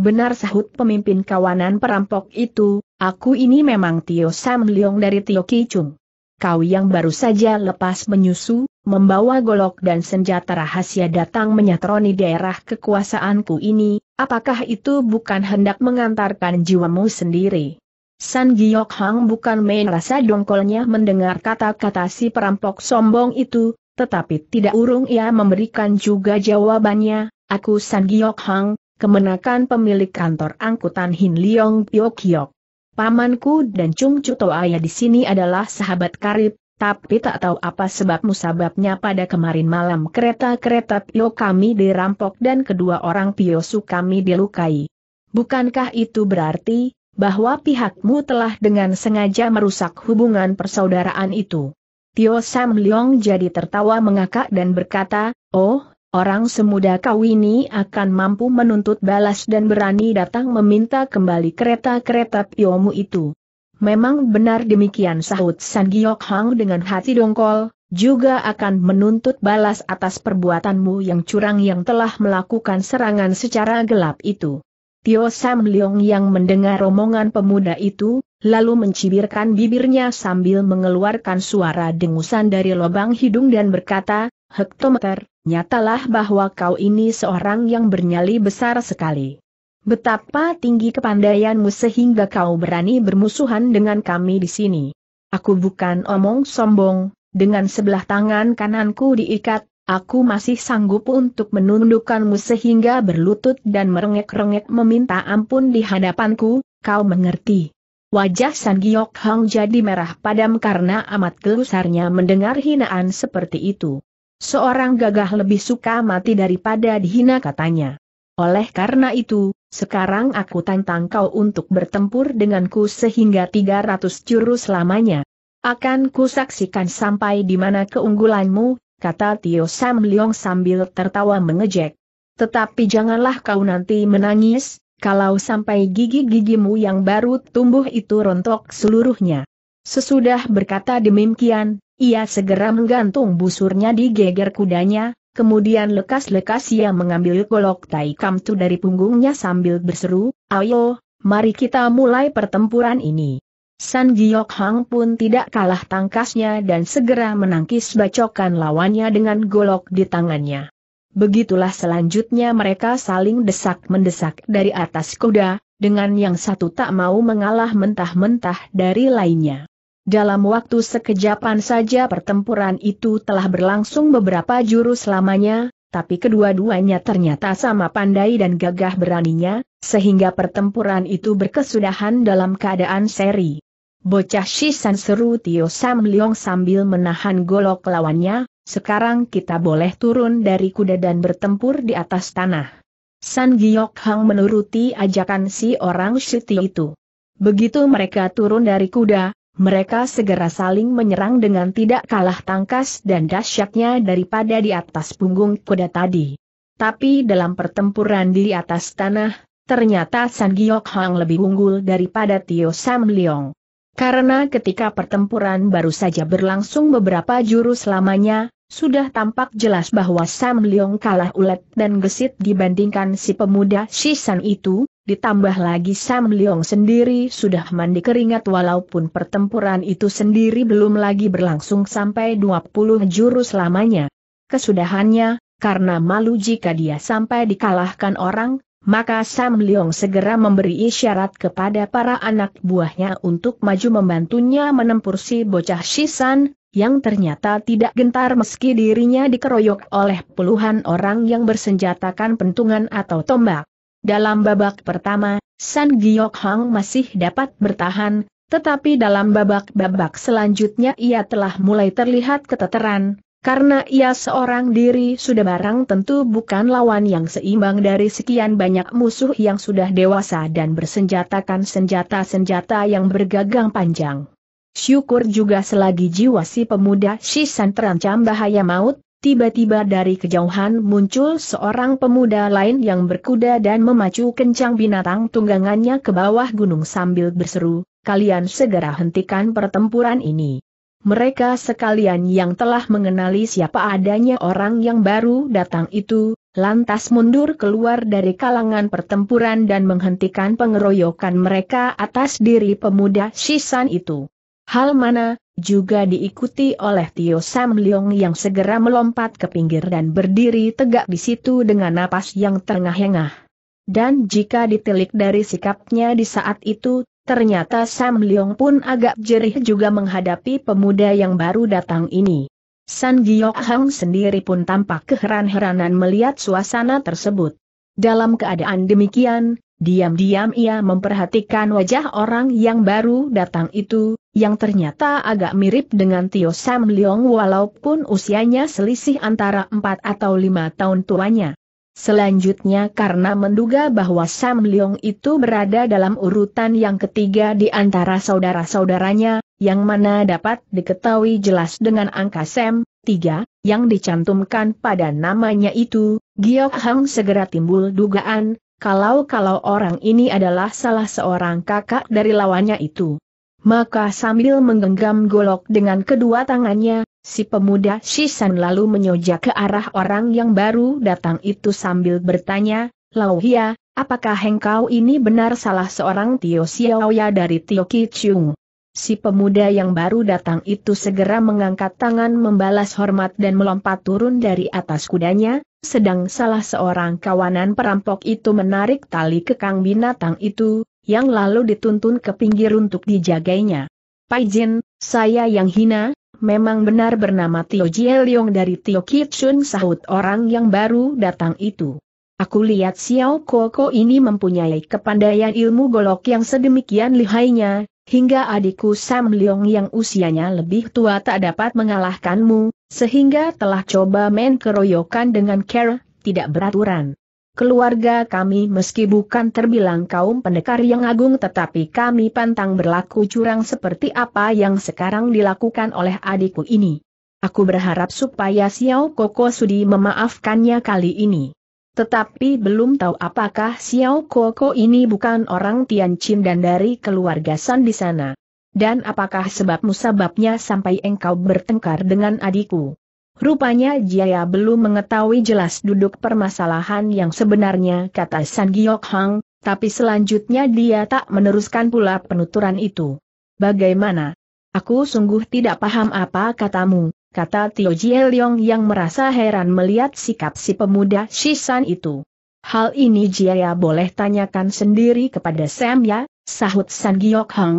Benar sahut pemimpin kawanan perampok itu, aku ini memang Tio Sam Leong dari Tio Kichung. Kau yang baru saja lepas menyusu, membawa golok dan senjata rahasia datang menyatroni daerah kekuasaanku ini, apakah itu bukan hendak mengantarkan jiwamu sendiri? San Giok Hang bukan main rasa dongkolnya mendengar kata-kata si perampok sombong itu, tetapi tidak urung ia memberikan juga jawabannya, aku San Giok Hang, kemenakan pemilik kantor angkutan Hin Leong Kiyok. Pamanku dan Chung Chuto ayah di sini adalah sahabat karib, tapi tak tahu apa sebab musababnya pada kemarin malam kereta-kereta Pio kami dirampok dan kedua orang su kami dilukai. Bukankah itu berarti, bahwa pihakmu telah dengan sengaja merusak hubungan persaudaraan itu? Tio Sam Leong jadi tertawa mengakak dan berkata, Oh, Orang semuda kau ini akan mampu menuntut balas dan berani datang meminta kembali kereta-kereta Piomu itu. Memang benar demikian sahut San Giok Hang dengan hati dongkol, juga akan menuntut balas atas perbuatanmu yang curang yang telah melakukan serangan secara gelap itu. Tio Sam Leong yang mendengar romongan pemuda itu, lalu mencibirkan bibirnya sambil mengeluarkan suara dengusan dari lubang hidung dan berkata, Hektometer, nyatalah bahwa kau ini seorang yang bernyali besar sekali. Betapa tinggi kepandaianmu sehingga kau berani bermusuhan dengan kami di sini. Aku bukan omong sombong, dengan sebelah tangan kananku diikat, aku masih sanggup untuk menundukkanmu sehingga berlutut dan merengek-rengek meminta ampun di hadapanku, kau mengerti. Wajah San Giok Hong jadi merah padam karena amat gelusarnya mendengar hinaan seperti itu. Seorang gagah lebih suka mati daripada dihina katanya. Oleh karena itu, sekarang aku tantang kau untuk bertempur denganku sehingga 300 jurus lamanya. Akan kusaksikan sampai di mana keunggulanmu, kata Tio Sam Leong sambil tertawa mengejek. Tetapi janganlah kau nanti menangis, kalau sampai gigi-gigimu yang baru tumbuh itu rontok seluruhnya. Sesudah berkata demikian, ia segera menggantung busurnya di geger kudanya, kemudian lekas-lekas ia mengambil golok tai kamtu dari punggungnya sambil berseru, ayo, mari kita mulai pertempuran ini. San Giok Hang pun tidak kalah tangkasnya dan segera menangkis bacokan lawannya dengan golok di tangannya. Begitulah selanjutnya mereka saling desak-mendesak dari atas kuda, dengan yang satu tak mau mengalah mentah-mentah dari lainnya. Dalam waktu sekejapan saja pertempuran itu telah berlangsung beberapa jurus lamanya, tapi kedua-duanya ternyata sama pandai dan gagah beraninya, sehingga pertempuran itu berkesudahan dalam keadaan seri. Bocah Shisan seru Tio Sam Leong sambil menahan golok lawannya, sekarang kita boleh turun dari kuda dan bertempur di atas tanah. San Giok Hang menuruti ajakan si orang Shiti itu. Begitu mereka turun dari kuda, mereka segera saling menyerang dengan tidak kalah tangkas dan dahsyatnya daripada di atas punggung kuda tadi. Tapi dalam pertempuran di atas tanah, ternyata San Giok Hang lebih unggul daripada Tio Sam Leong. Karena ketika pertempuran baru saja berlangsung beberapa jurus lamanya, sudah tampak jelas bahwa Sam Leong kalah ulet dan gesit dibandingkan si pemuda Shisan itu, Ditambah lagi Sam Leong sendiri sudah mandi keringat walaupun pertempuran itu sendiri belum lagi berlangsung sampai 20 jurus lamanya. Kesudahannya, karena malu jika dia sampai dikalahkan orang, maka Sam Leong segera memberi isyarat kepada para anak buahnya untuk maju membantunya menempur si bocah Shisan, yang ternyata tidak gentar meski dirinya dikeroyok oleh puluhan orang yang bersenjatakan pentungan atau tombak. Dalam babak pertama, San Giok Hang masih dapat bertahan, tetapi dalam babak-babak selanjutnya ia telah mulai terlihat keteteran, karena ia seorang diri sudah barang tentu bukan lawan yang seimbang dari sekian banyak musuh yang sudah dewasa dan bersenjatakan senjata-senjata yang bergagang panjang. Syukur juga selagi jiwa si pemuda Shisan terancam bahaya maut, Tiba-tiba dari kejauhan muncul seorang pemuda lain yang berkuda dan memacu kencang binatang tunggangannya ke bawah gunung sambil berseru, kalian segera hentikan pertempuran ini. Mereka sekalian yang telah mengenali siapa adanya orang yang baru datang itu, lantas mundur keluar dari kalangan pertempuran dan menghentikan pengeroyokan mereka atas diri pemuda Shisan itu. Hal mana, juga diikuti oleh Tio Sam Leong yang segera melompat ke pinggir dan berdiri tegak di situ dengan napas yang terengah-engah. Dan jika ditilik dari sikapnya di saat itu, ternyata Sam Leong pun agak jerih juga menghadapi pemuda yang baru datang ini. San Giok Hang sendiri pun tampak keheran-heranan melihat suasana tersebut. Dalam keadaan demikian, Diam-diam ia memperhatikan wajah orang yang baru datang itu, yang ternyata agak mirip dengan Tio Sam Leong walaupun usianya selisih antara 4 atau 5 tahun tuanya. Selanjutnya karena menduga bahwa Sam Leong itu berada dalam urutan yang ketiga di antara saudara-saudaranya, yang mana dapat diketahui jelas dengan angka Sam, 3, yang dicantumkan pada namanya itu, Giok Hang segera timbul dugaan, kalau-kalau orang ini adalah salah seorang kakak dari lawannya itu. Maka sambil menggenggam golok dengan kedua tangannya, si pemuda Shisan lalu menyojak ke arah orang yang baru datang itu sambil bertanya, Lauhia, apakah engkau ini benar salah seorang Tio Xiaoya dari Tio Kichung? Si pemuda yang baru datang itu segera mengangkat tangan membalas hormat dan melompat turun dari atas kudanya, sedang salah seorang kawanan perampok itu menarik tali kekang binatang itu, yang lalu dituntun ke pinggir untuk dijaganya. dijagainya. Jin, saya yang hina, memang benar bernama Tio Jie Leong dari Tio Kitsun sahut orang yang baru datang itu. Aku lihat Xiao Koko ini mempunyai kepandaian ilmu golok yang sedemikian lihainya, hingga adikku Sam Leong yang usianya lebih tua tak dapat mengalahkanmu, sehingga telah coba main keroyokan dengan care, tidak beraturan. Keluarga kami meski bukan terbilang kaum pendekar yang agung tetapi kami pantang berlaku curang seperti apa yang sekarang dilakukan oleh adikku ini. Aku berharap supaya Xiao Koko Sudi memaafkannya kali ini. Tetapi belum tahu apakah Xiao Koko ini bukan orang Tianjin dan dari keluarga San di sana. Dan apakah sebab musababnya sampai engkau bertengkar dengan adikku? Rupanya Jaya belum mengetahui jelas duduk permasalahan yang sebenarnya kata San Giok Hang, tapi selanjutnya dia tak meneruskan pula penuturan itu. Bagaimana? Aku sungguh tidak paham apa katamu, kata Tio Jie Leong yang merasa heran melihat sikap si pemuda Shisan itu. Hal ini Jia ya boleh tanyakan sendiri kepada Sam ya, sahut San Giok Hang.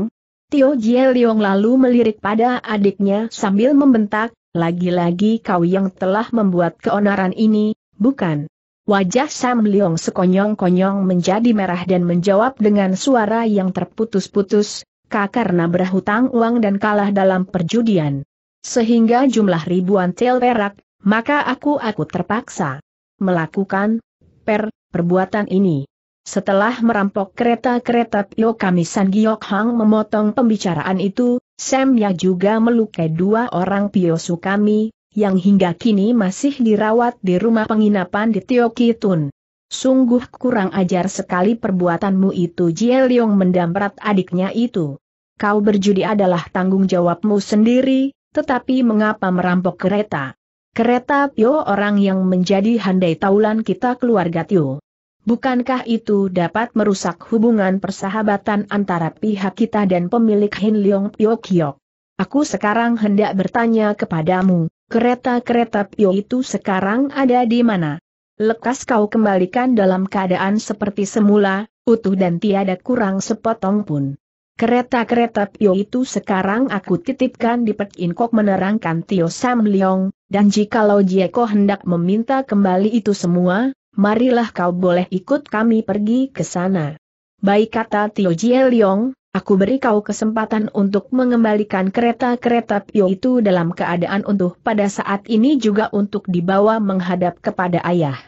Tio Jie Leong lalu melirik pada adiknya sambil membentak, lagi-lagi kau yang telah membuat keonaran ini, bukan? Wajah Sam Leong sekonyong-konyong menjadi merah dan menjawab dengan suara yang terputus-putus, Kak karena berhutang uang dan kalah dalam perjudian sehingga jumlah ribuan tel perak, maka aku-aku terpaksa melakukan per perbuatan ini. Setelah merampok kereta-kereta Pio kami San Giok Hang memotong pembicaraan itu, Semya juga melukai dua orang Pio Sukami, yang hingga kini masih dirawat di rumah penginapan di Tio Kitun. Sungguh kurang ajar sekali perbuatanmu itu Jie Leong mendamprat adiknya itu. Kau berjudi adalah tanggung jawabmu sendiri, tetapi mengapa merampok kereta? Kereta Tio orang yang menjadi handai taulan kita keluarga Tio. Bukankah itu dapat merusak hubungan persahabatan antara pihak kita dan pemilik Hin Leong Pio Kiok? Aku sekarang hendak bertanya kepadamu, kereta-kereta Pio itu sekarang ada di mana? Lekas kau kembalikan dalam keadaan seperti semula, utuh dan tiada kurang sepotong pun. Kereta-kereta Pio itu sekarang aku titipkan di Pek Inkok menerangkan Tio Sam Leong, dan jikalau Jieko hendak meminta kembali itu semua, marilah kau boleh ikut kami pergi ke sana. Baik kata Tio Jie Leong, aku beri kau kesempatan untuk mengembalikan kereta-kereta Pio itu dalam keadaan untuk pada saat ini juga untuk dibawa menghadap kepada ayah.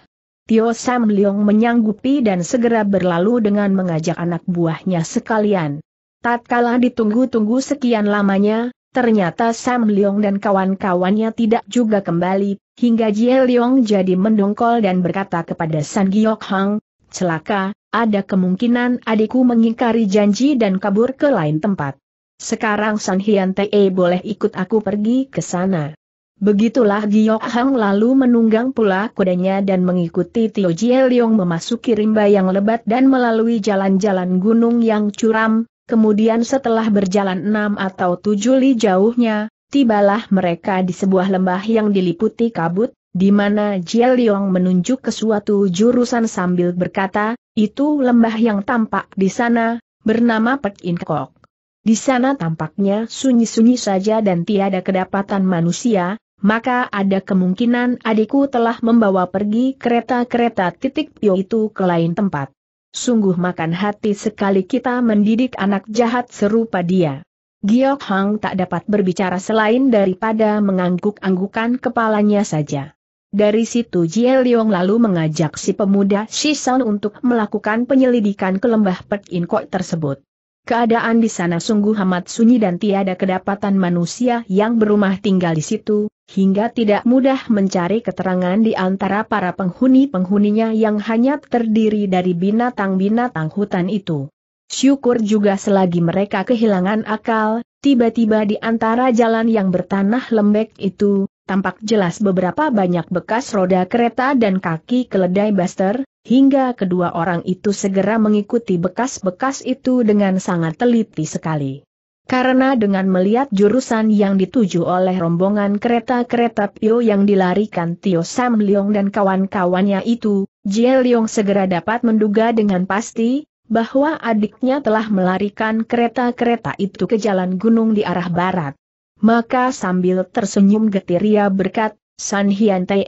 Tio Sam Leong menyanggupi dan segera berlalu dengan mengajak anak buahnya sekalian. Tatkala ditunggu-tunggu sekian lamanya, ternyata Sam Leong dan kawan-kawannya tidak juga kembali, hingga Jie Leong jadi mendongkol dan berkata kepada San Giok Hang, celaka, ada kemungkinan adikku mengingkari janji dan kabur ke lain tempat. Sekarang San Hian Te boleh ikut aku pergi ke sana. Begitulah Giok Hang lalu menunggang pula kudanya dan mengikuti Tio Jie Leong memasuki rimba yang lebat dan melalui jalan-jalan gunung yang curam, Kemudian setelah berjalan enam atau tujuh li jauhnya, tibalah mereka di sebuah lembah yang diliputi kabut, di mana Jia Liong menunjuk ke suatu jurusan sambil berkata, itu lembah yang tampak di sana, bernama Pek In Kok. Di sana tampaknya sunyi-sunyi saja dan tiada kedapatan manusia, maka ada kemungkinan adikku telah membawa pergi kereta-kereta titik pio itu ke lain tempat. Sungguh makan hati sekali kita mendidik anak jahat serupa dia. Giok Hang tak dapat berbicara selain daripada mengangguk-anggukan kepalanya saja. Dari situ Jie Liong lalu mengajak si pemuda Shishan untuk melakukan penyelidikan ke lembah Pek In Kok tersebut. Keadaan di sana sungguh amat sunyi dan tiada kedapatan manusia yang berumah tinggal di situ, hingga tidak mudah mencari keterangan di antara para penghuni-penghuninya yang hanya terdiri dari binatang-binatang hutan itu. Syukur juga selagi mereka kehilangan akal, tiba-tiba di antara jalan yang bertanah lembek itu, tampak jelas beberapa banyak bekas roda kereta dan kaki keledai Buster, hingga kedua orang itu segera mengikuti bekas-bekas itu dengan sangat teliti sekali. Karena dengan melihat jurusan yang dituju oleh rombongan kereta-kereta Pio yang dilarikan Tio Sam Leong dan kawan-kawannya itu, Jie Leong segera dapat menduga dengan pasti, bahwa adiknya telah melarikan kereta-kereta itu ke jalan gunung di arah barat. Maka sambil tersenyum getiria berkat, San Hian Te,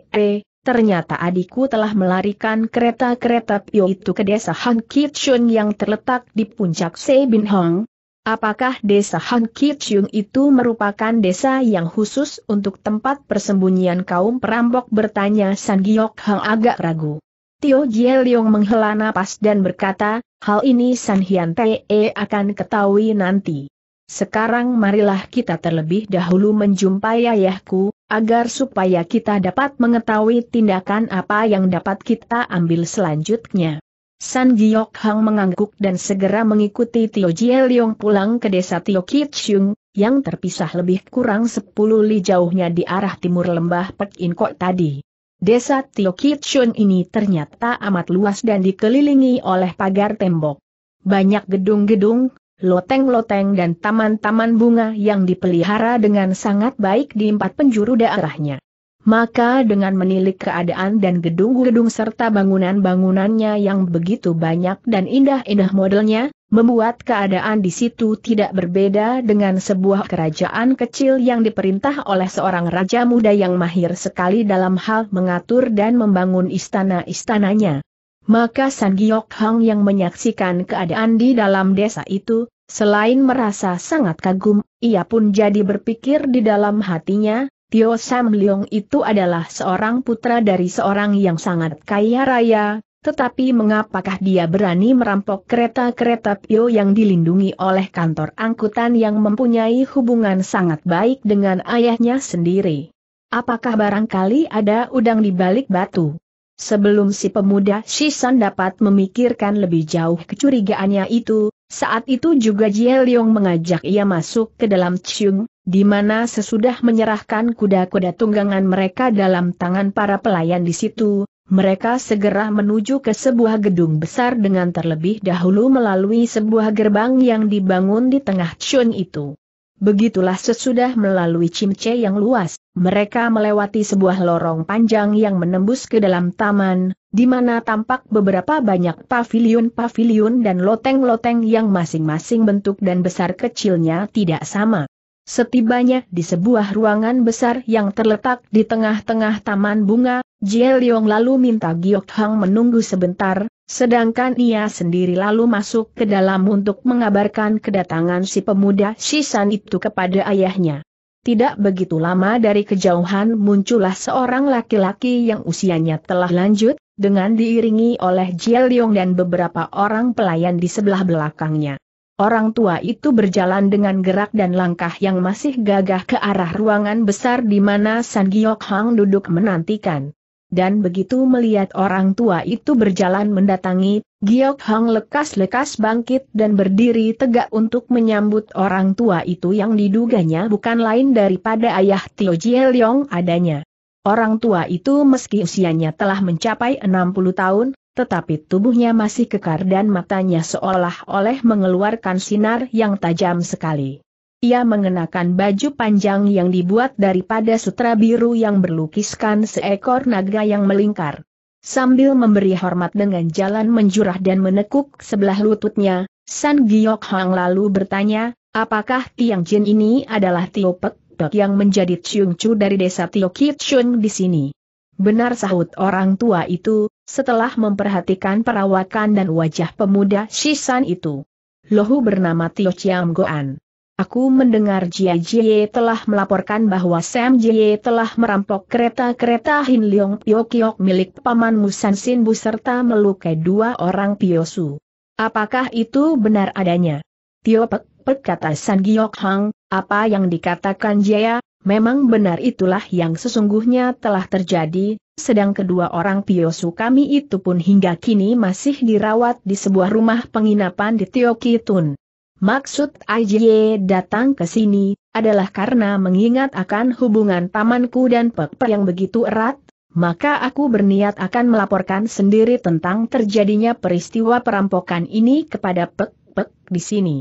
ternyata adikku telah melarikan kereta-kereta Pio itu ke desa Hang Shun yang terletak di puncak Bin Hong, Apakah desa Han Kichung itu merupakan desa yang khusus untuk tempat persembunyian kaum perampok bertanya San Giok Hang agak ragu. Tio Jie Leong menghela napas dan berkata, hal ini San Hian Te e akan ketahui nanti. Sekarang marilah kita terlebih dahulu menjumpai ayahku, agar supaya kita dapat mengetahui tindakan apa yang dapat kita ambil selanjutnya. San Giok Hang mengangguk dan segera mengikuti Tio Jie Leong pulang ke desa Tio Kitsyung, yang terpisah lebih kurang 10 li jauhnya di arah timur lembah Pek Inkok tadi. Desa Tio Kitsyung ini ternyata amat luas dan dikelilingi oleh pagar tembok. Banyak gedung-gedung, loteng-loteng dan taman-taman bunga yang dipelihara dengan sangat baik di empat penjuru daerahnya. Maka dengan menilik keadaan dan gedung-gedung serta bangunan-bangunannya yang begitu banyak dan indah-indah modelnya, membuat keadaan di situ tidak berbeda dengan sebuah kerajaan kecil yang diperintah oleh seorang raja muda yang mahir sekali dalam hal mengatur dan membangun istana-istananya. Maka Sang Giok Hang yang menyaksikan keadaan di dalam desa itu, selain merasa sangat kagum, ia pun jadi berpikir di dalam hatinya, Tio Sam Leong itu adalah seorang putra dari seorang yang sangat kaya raya, tetapi mengapakah dia berani merampok kereta-kereta Pio yang dilindungi oleh kantor angkutan yang mempunyai hubungan sangat baik dengan ayahnya sendiri? Apakah barangkali ada udang di balik batu? Sebelum si pemuda Shishan dapat memikirkan lebih jauh kecurigaannya itu, saat itu juga Jie Liong mengajak ia masuk ke dalam Chung, di mana sesudah menyerahkan kuda-kuda tunggangan mereka dalam tangan para pelayan di situ, mereka segera menuju ke sebuah gedung besar dengan terlebih dahulu melalui sebuah gerbang yang dibangun di tengah Chung itu. Begitulah sesudah melalui cimce yang luas, mereka melewati sebuah lorong panjang yang menembus ke dalam taman, di mana tampak beberapa banyak pavilion-pavilion dan loteng-loteng yang masing-masing bentuk dan besar kecilnya tidak sama. Setibanya di sebuah ruangan besar yang terletak di tengah-tengah taman bunga, Jie Leong lalu minta Giok Hang menunggu sebentar, Sedangkan ia sendiri lalu masuk ke dalam untuk mengabarkan kedatangan si pemuda Shisan itu kepada ayahnya. Tidak begitu lama dari kejauhan muncullah seorang laki-laki yang usianya telah lanjut, dengan diiringi oleh Jia Liong dan beberapa orang pelayan di sebelah belakangnya. Orang tua itu berjalan dengan gerak dan langkah yang masih gagah ke arah ruangan besar di mana San Giok Hang duduk menantikan dan begitu melihat orang tua itu berjalan mendatangi, Giok Hang lekas-lekas bangkit dan berdiri tegak untuk menyambut orang tua itu yang diduganya bukan lain daripada ayah Tio Jie Leong adanya. Orang tua itu meski usianya telah mencapai 60 tahun, tetapi tubuhnya masih kekar dan matanya seolah-olah mengeluarkan sinar yang tajam sekali. Ia mengenakan baju panjang yang dibuat daripada sutra biru yang berlukiskan seekor naga yang melingkar. Sambil memberi hormat dengan jalan menjurah dan menekuk sebelah lututnya, San Giok Hang lalu bertanya, apakah Tiang Jin ini adalah Tio Pek Pek yang menjadi Chiung Chu dari desa Tio Kitchung di sini? Benar sahut orang tua itu, setelah memperhatikan perawakan dan wajah pemuda Shisan itu. Lohu bernama Tio Chiam Goan. Aku mendengar Jia Jie telah melaporkan bahwa Sam Jie telah merampok kereta-kereta Hin Leong Kiok milik paman Sin Sinbu serta melukai dua orang Piosu. Apakah itu benar adanya? Tio Pek, Pek kata San Giok Hang, apa yang dikatakan Jia, memang benar itulah yang sesungguhnya telah terjadi, sedang kedua orang Piosu kami itu pun hingga kini masih dirawat di sebuah rumah penginapan di Tio Kitun. Maksud Ajiye datang ke sini adalah karena mengingat akan hubungan pamanku dan Pepe yang begitu erat, maka aku berniat akan melaporkan sendiri tentang terjadinya peristiwa perampokan ini kepada Pek di sini.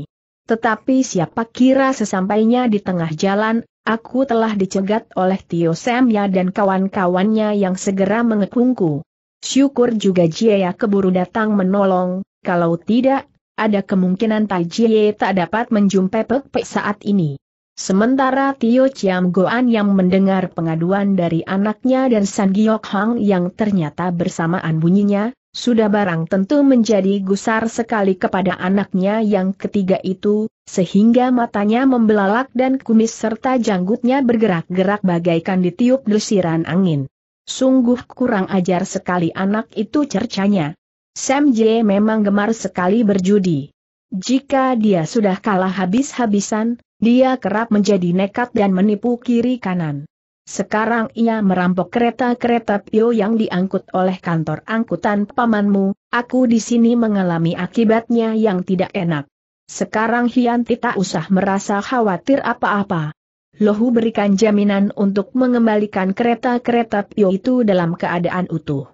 Tetapi siapa kira sesampainya di tengah jalan, aku telah dicegat oleh Tio Semya dan kawan-kawannya yang segera mengepungku. Syukur juga Jia keburu datang menolong, kalau tidak ada kemungkinan Tai Jie tak dapat menjumpai Pek Pek saat ini. Sementara Tio Chiam Goan yang mendengar pengaduan dari anaknya dan San Giok Hang yang ternyata bersamaan bunyinya, sudah barang tentu menjadi gusar sekali kepada anaknya yang ketiga itu, sehingga matanya membelalak dan kumis serta janggutnya bergerak-gerak bagaikan ditiup desiran angin. Sungguh kurang ajar sekali anak itu cercanya. Sam J memang gemar sekali berjudi. Jika dia sudah kalah habis-habisan, dia kerap menjadi nekat dan menipu kiri kanan. Sekarang ia merampok kereta-kereta Pio yang diangkut oleh kantor angkutan pamanmu, aku di sini mengalami akibatnya yang tidak enak. Sekarang Hian Tita usah merasa khawatir apa-apa. Lohu berikan jaminan untuk mengembalikan kereta-kereta Pio itu dalam keadaan utuh.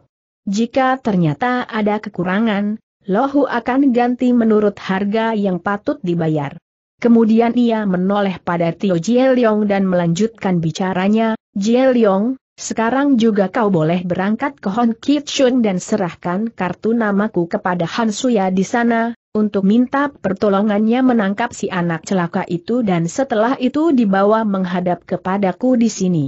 Jika ternyata ada kekurangan, Lohu akan ganti menurut harga yang patut dibayar. Kemudian ia menoleh pada Tio Jie Leong dan melanjutkan bicaranya, Jie Leong, sekarang juga kau boleh berangkat ke Hon dan serahkan kartu namaku kepada Han Suya di sana, untuk minta pertolongannya menangkap si anak celaka itu dan setelah itu dibawa menghadap kepadaku di sini.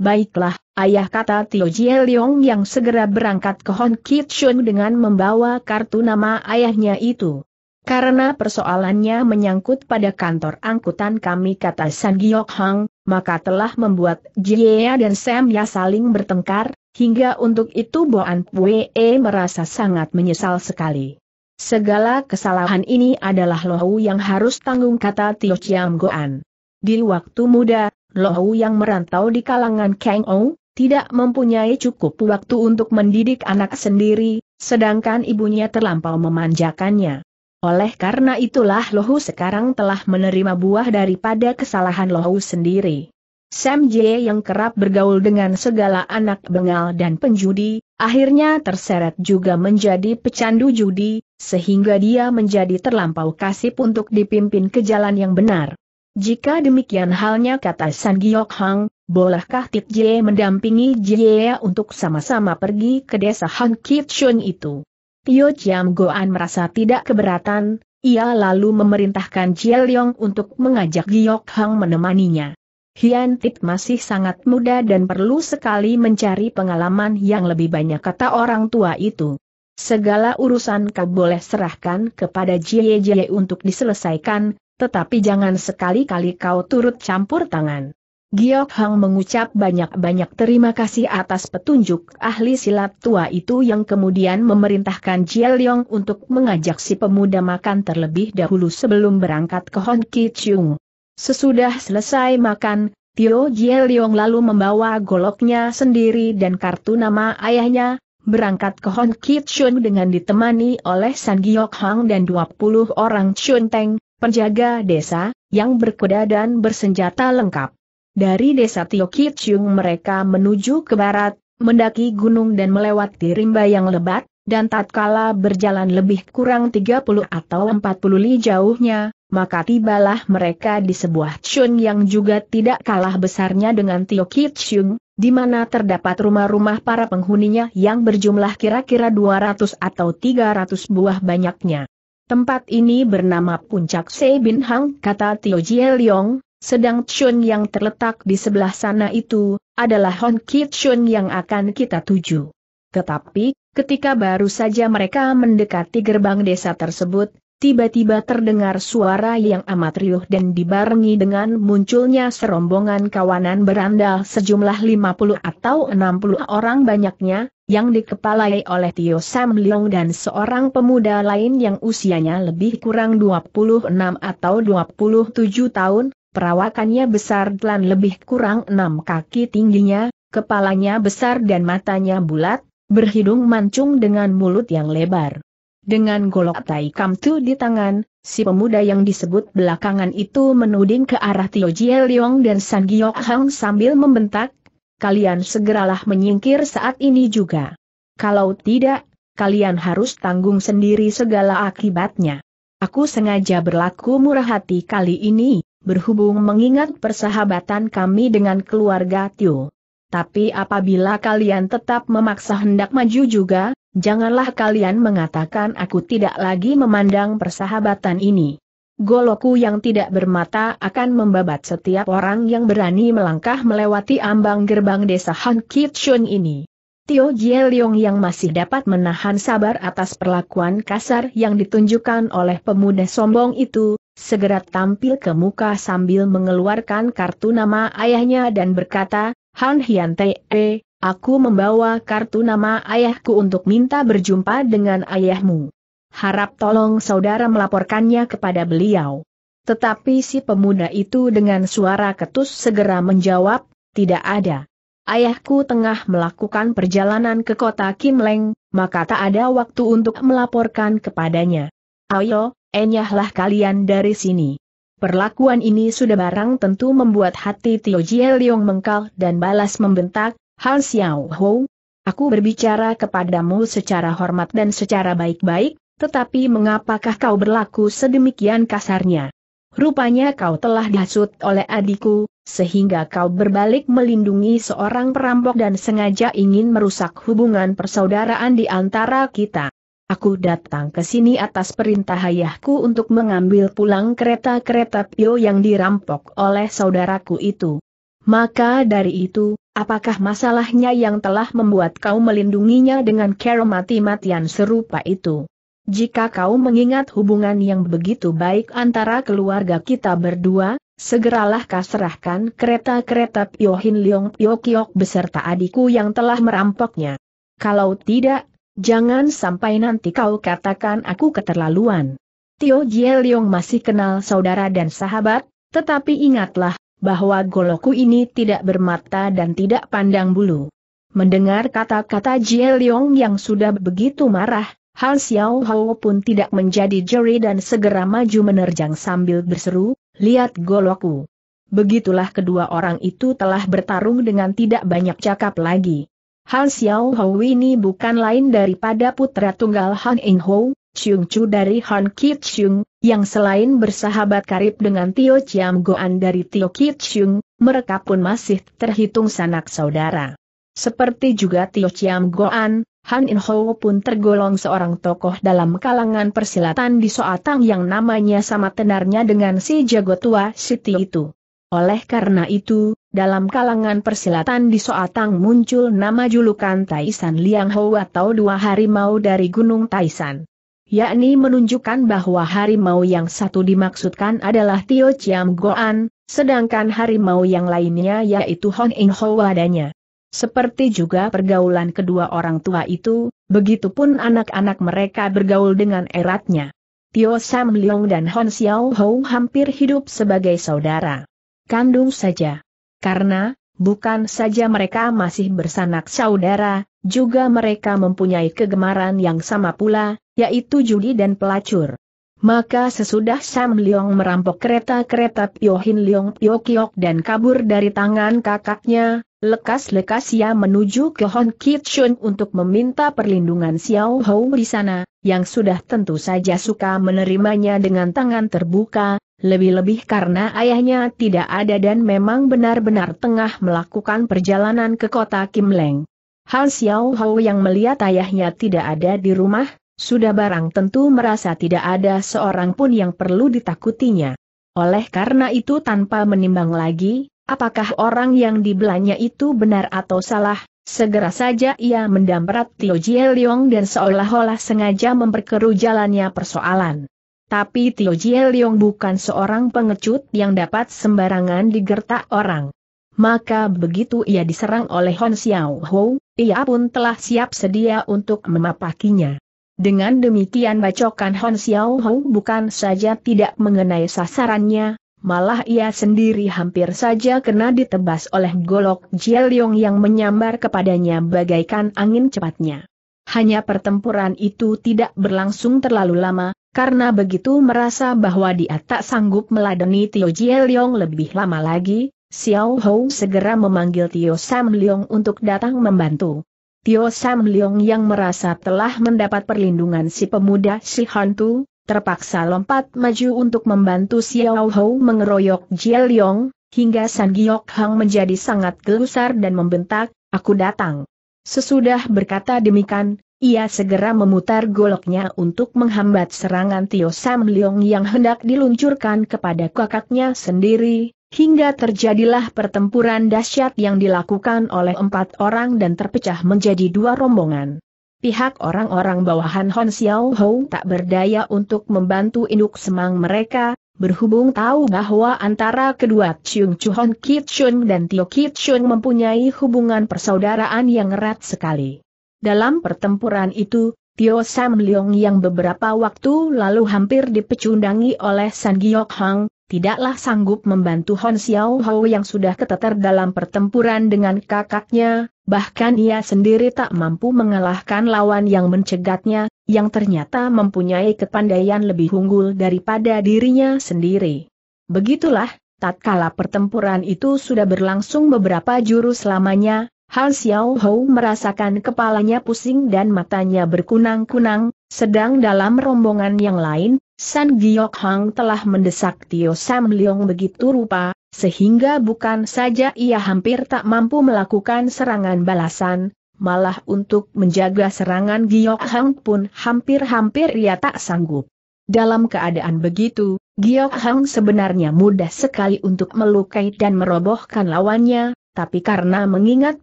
Baiklah, ayah kata Tio Jie Leong yang segera berangkat ke Kit Shun dengan membawa kartu nama ayahnya itu. Karena persoalannya menyangkut pada kantor angkutan kami kata San Giok Hang, maka telah membuat Jie dan Sam Ya saling bertengkar, hingga untuk itu Boan Pue merasa sangat menyesal sekali. Segala kesalahan ini adalah Lohu yang harus tanggung kata Tio Chiam Goan. Di waktu muda, Lou yang merantau di kalangan Kang Ou, tidak mempunyai cukup waktu untuk mendidik anak sendiri, sedangkan ibunya terlampau memanjakannya. Oleh karena itulah Lohu sekarang telah menerima buah daripada kesalahan Lohu sendiri. Sam Jie yang kerap bergaul dengan segala anak bengal dan penjudi, akhirnya terseret juga menjadi pecandu judi, sehingga dia menjadi terlampau kasih untuk dipimpin ke jalan yang benar. Jika demikian halnya kata San Giok Hang, bolehkah Tit Jie mendampingi Jie untuk sama-sama pergi ke desa Hang Kit itu? Tio Chiam Goan merasa tidak keberatan, ia lalu memerintahkan Jie Leong untuk mengajak Giok Hang menemaninya. Hian Tit masih sangat muda dan perlu sekali mencari pengalaman yang lebih banyak kata orang tua itu. Segala urusan kau boleh serahkan kepada Jie Jie untuk diselesaikan, tetapi jangan sekali-kali kau turut campur tangan. Giok Hang mengucap banyak-banyak terima kasih atas petunjuk ahli silat tua itu yang kemudian memerintahkan Jia Liong untuk mengajak si pemuda makan terlebih dahulu sebelum berangkat ke Hon Ki Chung. Sesudah selesai makan, Tio Jia Liong lalu membawa goloknya sendiri dan kartu nama ayahnya, berangkat ke Hon Ki Chung dengan ditemani oleh San Giok Hang dan 20 orang Chun Teng, penjaga desa, yang berkuda dan bersenjata lengkap. Dari desa Tiokitsyung mereka menuju ke barat, mendaki gunung dan melewati rimba yang lebat, dan tatkala berjalan lebih kurang 30 atau 40 li jauhnya, maka tibalah mereka di sebuah chun yang juga tidak kalah besarnya dengan Tiokitsyung, di mana terdapat rumah-rumah para penghuninya yang berjumlah kira-kira 200 atau 300 buah banyaknya. Tempat ini bernama Puncak Sei Bin Hang, kata Tio Jie Leong, sedang Chun yang terletak di sebelah sana itu, adalah Hon Ki Chun yang akan kita tuju. Tetapi, ketika baru saja mereka mendekati gerbang desa tersebut, tiba-tiba terdengar suara yang amat riuh dan dibarengi dengan munculnya serombongan kawanan berandal sejumlah 50 atau 60 orang banyaknya, yang dikepalai oleh Tio Sam Leong dan seorang pemuda lain yang usianya lebih kurang 26 atau 27 tahun, perawakannya besar dan lebih kurang 6 kaki tingginya, kepalanya besar dan matanya bulat, berhidung mancung dengan mulut yang lebar. Dengan golok tai kamtu di tangan, si pemuda yang disebut belakangan itu menuding ke arah Tio Jie Leong dan San Giok Hang sambil membentak, kalian segeralah menyingkir saat ini juga. Kalau tidak, kalian harus tanggung sendiri segala akibatnya. Aku sengaja berlaku murah hati kali ini, berhubung mengingat persahabatan kami dengan keluarga Tio. Tapi apabila kalian tetap memaksa hendak maju juga, janganlah kalian mengatakan aku tidak lagi memandang persahabatan ini. Goloku yang tidak bermata akan membabat setiap orang yang berani melangkah melewati ambang gerbang desa Han Kitchun ini. Tio Jie Leong yang masih dapat menahan sabar atas perlakuan kasar yang ditunjukkan oleh pemuda sombong itu, segera tampil ke muka sambil mengeluarkan kartu nama ayahnya dan berkata, Han Hian Te, eh, aku membawa kartu nama ayahku untuk minta berjumpa dengan ayahmu. Harap tolong saudara melaporkannya kepada beliau. Tetapi si pemuda itu dengan suara ketus segera menjawab, tidak ada. Ayahku tengah melakukan perjalanan ke kota Kim Leng, maka tak ada waktu untuk melaporkan kepadanya. Ayo, enyahlah kalian dari sini. Perlakuan ini sudah barang tentu membuat hati Tio Jie Leong mengkal dan balas membentak, hal Xiao Hou, Aku berbicara kepadamu secara hormat dan secara baik-baik, tetapi mengapakah kau berlaku sedemikian kasarnya? Rupanya kau telah dihasut oleh adikku, sehingga kau berbalik melindungi seorang perampok dan sengaja ingin merusak hubungan persaudaraan di antara kita. Aku datang ke sini atas perintah ayahku untuk mengambil pulang kereta-kereta Pio yang dirampok oleh saudaraku itu. Maka dari itu, apakah masalahnya yang telah membuat kau melindunginya dengan cara mati-matian serupa itu? jika kau mengingat hubungan yang begitu baik antara keluarga kita berdua, segeralah kau serahkan kereta-kereta Pio Hin Leong Pio Kiok beserta adikku yang telah merampoknya. Kalau tidak, jangan sampai nanti kau katakan aku keterlaluan. Tio Jie Leong masih kenal saudara dan sahabat, tetapi ingatlah, bahwa goloku ini tidak bermata dan tidak pandang bulu. Mendengar kata-kata Jie Leong yang sudah begitu marah, Han Xiao Hou pun tidak menjadi jeri dan segera maju menerjang sambil berseru, lihat goloku. Begitulah kedua orang itu telah bertarung dengan tidak banyak cakap lagi. Han Xiao Hou ini bukan lain daripada putra tunggal Han Ying Hou, Chung Chu dari Han Kit Chung, yang selain bersahabat karib dengan Tio Chiam Goan dari Tio Kit Chung, mereka pun masih terhitung sanak saudara. Seperti juga Tio Chiam Goan, Han In Ho pun tergolong seorang tokoh dalam kalangan persilatan di Soatang yang namanya sama tenarnya dengan si jago tua Siti itu. Oleh karena itu, dalam kalangan persilatan di Soatang muncul nama julukan Taisan Liang Ho atau dua harimau dari Gunung Taisan. Yakni menunjukkan bahwa harimau yang satu dimaksudkan adalah Tio Chiam Goan, sedangkan harimau yang lainnya yaitu Hong In Ho adanya. Seperti juga pergaulan kedua orang tua itu, begitupun anak-anak mereka bergaul dengan eratnya. Tio Sam Leong dan Hon Xiao Hou hampir hidup sebagai saudara. Kandung saja. Karena, bukan saja mereka masih bersanak saudara, juga mereka mempunyai kegemaran yang sama pula, yaitu judi dan pelacur. Maka sesudah Sam Leong merampok kereta-kereta Pio Hin Leong Pio Kiok dan kabur dari tangan kakaknya, lekas-lekas ia menuju ke Hon Kitchen untuk meminta perlindungan Xiao Hou di sana, yang sudah tentu saja suka menerimanya dengan tangan terbuka, lebih-lebih karena ayahnya tidak ada dan memang benar-benar tengah melakukan perjalanan ke kota Kim Leng. Hal Xiao Hou yang melihat ayahnya tidak ada di rumah, sudah barang tentu merasa tidak ada seorang pun yang perlu ditakutinya. Oleh karena itu tanpa menimbang lagi, apakah orang yang dibelanya itu benar atau salah, segera saja ia mendamprat Tio Jie Leong dan seolah-olah sengaja memperkeruh jalannya persoalan. Tapi Tio Jie Leong bukan seorang pengecut yang dapat sembarangan digertak orang. Maka begitu ia diserang oleh Hon Xiao Ho, ia pun telah siap sedia untuk memapakinya. Dengan demikian bacokan Hon Xiao Hou bukan saja tidak mengenai sasarannya, malah ia sendiri hampir saja kena ditebas oleh golok Jielyong yang menyambar kepadanya bagaikan angin cepatnya. Hanya pertempuran itu tidak berlangsung terlalu lama, karena begitu merasa bahwa dia tak sanggup meladeni Tio Jielyong lebih lama lagi, Xiao Hou segera memanggil Tio Sam Leong untuk datang membantu. Tio Sam Leong yang merasa telah mendapat perlindungan si pemuda si hantu, terpaksa lompat maju untuk membantu Xiao Hou mengeroyok Jie Leong, hingga San Giok Hang menjadi sangat gelusar dan membentak, aku datang. Sesudah berkata demikian, ia segera memutar goloknya untuk menghambat serangan Tio Sam Leong yang hendak diluncurkan kepada kakaknya sendiri, Hingga terjadilah pertempuran dahsyat yang dilakukan oleh empat orang dan terpecah menjadi dua rombongan. Pihak orang-orang bawahan Hon Xiao Hou tak berdaya untuk membantu induk semang mereka, berhubung tahu bahwa antara kedua Chung Chu Hon Kit Chun dan Tio Kit Chun mempunyai hubungan persaudaraan yang erat sekali. Dalam pertempuran itu, Tio Sam Leong yang beberapa waktu lalu hampir dipecundangi oleh San Giok Hang, tidaklah sanggup membantu Hon Xiao Hou yang sudah keteter dalam pertempuran dengan kakaknya, bahkan ia sendiri tak mampu mengalahkan lawan yang mencegatnya, yang ternyata mempunyai kepandaian lebih unggul daripada dirinya sendiri. Begitulah, tatkala pertempuran itu sudah berlangsung beberapa jurus lamanya, Han Xiao Hou merasakan kepalanya pusing dan matanya berkunang-kunang, sedang dalam rombongan yang lain, San Giok Hang telah mendesak Tio Sam Leong begitu rupa, sehingga bukan saja ia hampir tak mampu melakukan serangan balasan, malah untuk menjaga serangan Giok Hang pun hampir-hampir ia tak sanggup. Dalam keadaan begitu, Giok Hang sebenarnya mudah sekali untuk melukai dan merobohkan lawannya, tapi karena mengingat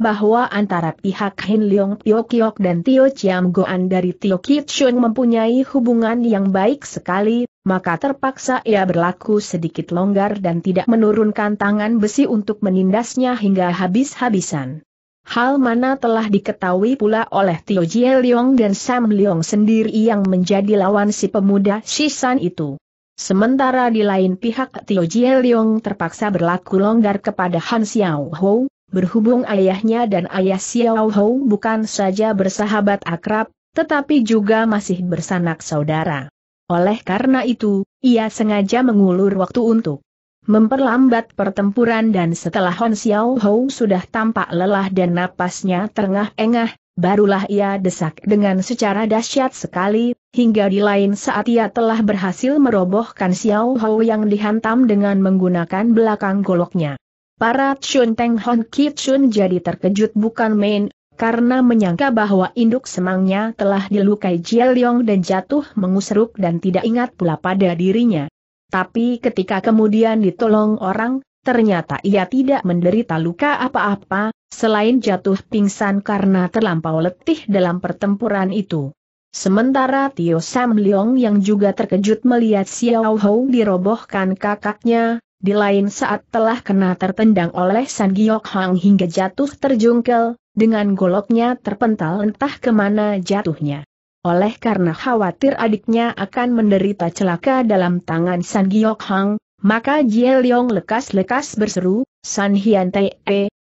bahwa antara pihak Hin Leong Tio Kiok dan Tio Chiam Goan dari Tio Shun mempunyai hubungan yang baik sekali, maka terpaksa ia berlaku sedikit longgar dan tidak menurunkan tangan besi untuk menindasnya hingga habis-habisan. Hal mana telah diketahui pula oleh Tio Jie Leong dan Sam Leong sendiri yang menjadi lawan si pemuda Shisan itu. Sementara di lain pihak Tio Jie Leong terpaksa berlaku longgar kepada Han Xiao Hou, berhubung ayahnya dan ayah Xiao Hou bukan saja bersahabat akrab, tetapi juga masih bersanak saudara. Oleh karena itu, ia sengaja mengulur waktu untuk memperlambat pertempuran dan setelah Han Xiao Hou sudah tampak lelah dan napasnya terengah-engah, barulah ia desak dengan secara dahsyat sekali, Hingga di lain saat ia telah berhasil merobohkan Xiao Hou yang dihantam dengan menggunakan belakang goloknya. Para Chun Teng Hon Chun jadi terkejut bukan main, karena menyangka bahwa induk semangnya telah dilukai Jia Liong dan jatuh menguseruk dan tidak ingat pula pada dirinya. Tapi ketika kemudian ditolong orang, ternyata ia tidak menderita luka apa-apa, selain jatuh pingsan karena terlampau letih dalam pertempuran itu. Sementara Tio Sam Leong yang juga terkejut melihat Xiao Hou dirobohkan kakaknya, di lain saat telah kena tertendang oleh San Giok Hang hingga jatuh terjungkel, dengan goloknya terpental entah kemana jatuhnya. Oleh karena khawatir adiknya akan menderita celaka dalam tangan San Giok Hang, maka Jie Leong lekas-lekas berseru, San Hian Te,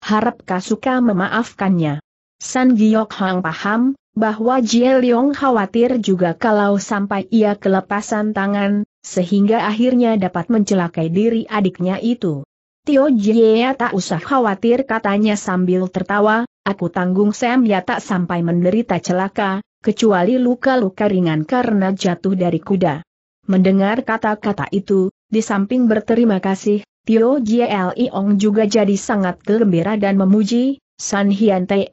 harap Kasuka memaafkannya. San Giok Hang paham, bahwa Jie Leong khawatir juga kalau sampai ia kelepasan tangan, sehingga akhirnya dapat mencelakai diri adiknya itu. Tio Jie tak usah khawatir katanya sambil tertawa, aku tanggung Sam ya tak sampai menderita celaka, kecuali luka-luka ringan karena jatuh dari kuda. Mendengar kata-kata itu, di samping berterima kasih, Tio Jie Leong juga jadi sangat gembira dan memuji, San Hian Te,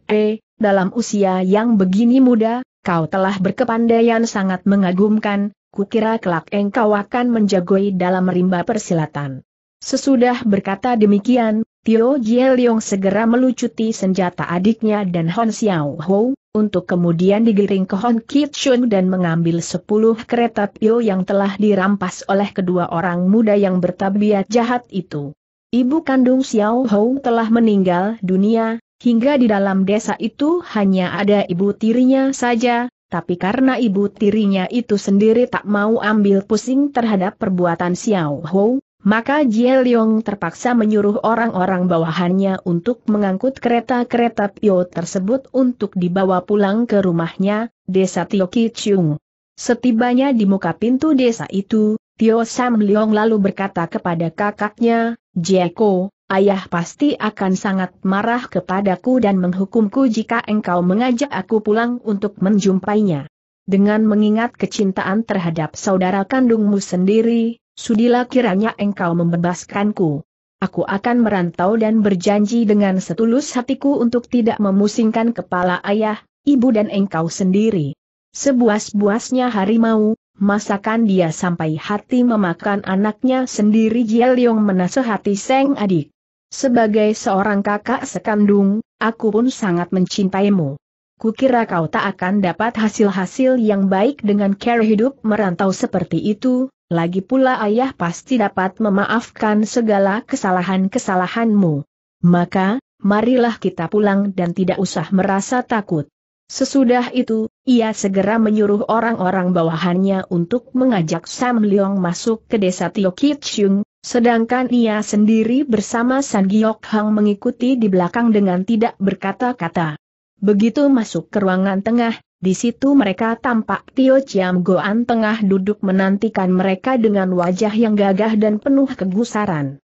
dalam usia yang begini muda, kau telah berkepandaian sangat mengagumkan, kukira kelak engkau akan menjagoi dalam rimba persilatan. Sesudah berkata demikian, Tio Jie segera melucuti senjata adiknya dan Hon Xiao Ho, untuk kemudian digiring ke Hon Kit dan mengambil sepuluh kereta Pio yang telah dirampas oleh kedua orang muda yang bertabiat jahat itu. Ibu kandung Xiao Ho telah meninggal dunia, Hingga di dalam desa itu hanya ada ibu tirinya saja, tapi karena ibu tirinya itu sendiri tak mau ambil pusing terhadap perbuatan Xiao Hou, maka Jie Leong terpaksa menyuruh orang-orang bawahannya untuk mengangkut kereta-kereta Pio tersebut untuk dibawa pulang ke rumahnya, desa Tio Kichung. Setibanya di muka pintu desa itu, Tio Sam Leong lalu berkata kepada kakaknya, Jie Ko ayah pasti akan sangat marah kepadaku dan menghukumku jika engkau mengajak aku pulang untuk menjumpainya. Dengan mengingat kecintaan terhadap saudara kandungmu sendiri, sudilah kiranya engkau membebaskanku. Aku akan merantau dan berjanji dengan setulus hatiku untuk tidak memusingkan kepala ayah, ibu dan engkau sendiri. Sebuas-buasnya harimau, masakan dia sampai hati memakan anaknya sendiri Jia Yong menasehati Seng adik. Sebagai seorang kakak sekandung, aku pun sangat mencintaimu. Kukira kau tak akan dapat hasil-hasil yang baik dengan cara hidup merantau seperti itu, lagi pula ayah pasti dapat memaafkan segala kesalahan-kesalahanmu. Maka, marilah kita pulang dan tidak usah merasa takut. Sesudah itu, ia segera menyuruh orang-orang bawahannya untuk mengajak Sam Leong masuk ke desa Tio Kitchung, Sedangkan ia sendiri bersama San Giok Hang mengikuti di belakang dengan tidak berkata-kata. Begitu masuk ke ruangan tengah, di situ mereka tampak Tio Chiam Goan tengah duduk menantikan mereka dengan wajah yang gagah dan penuh kegusaran.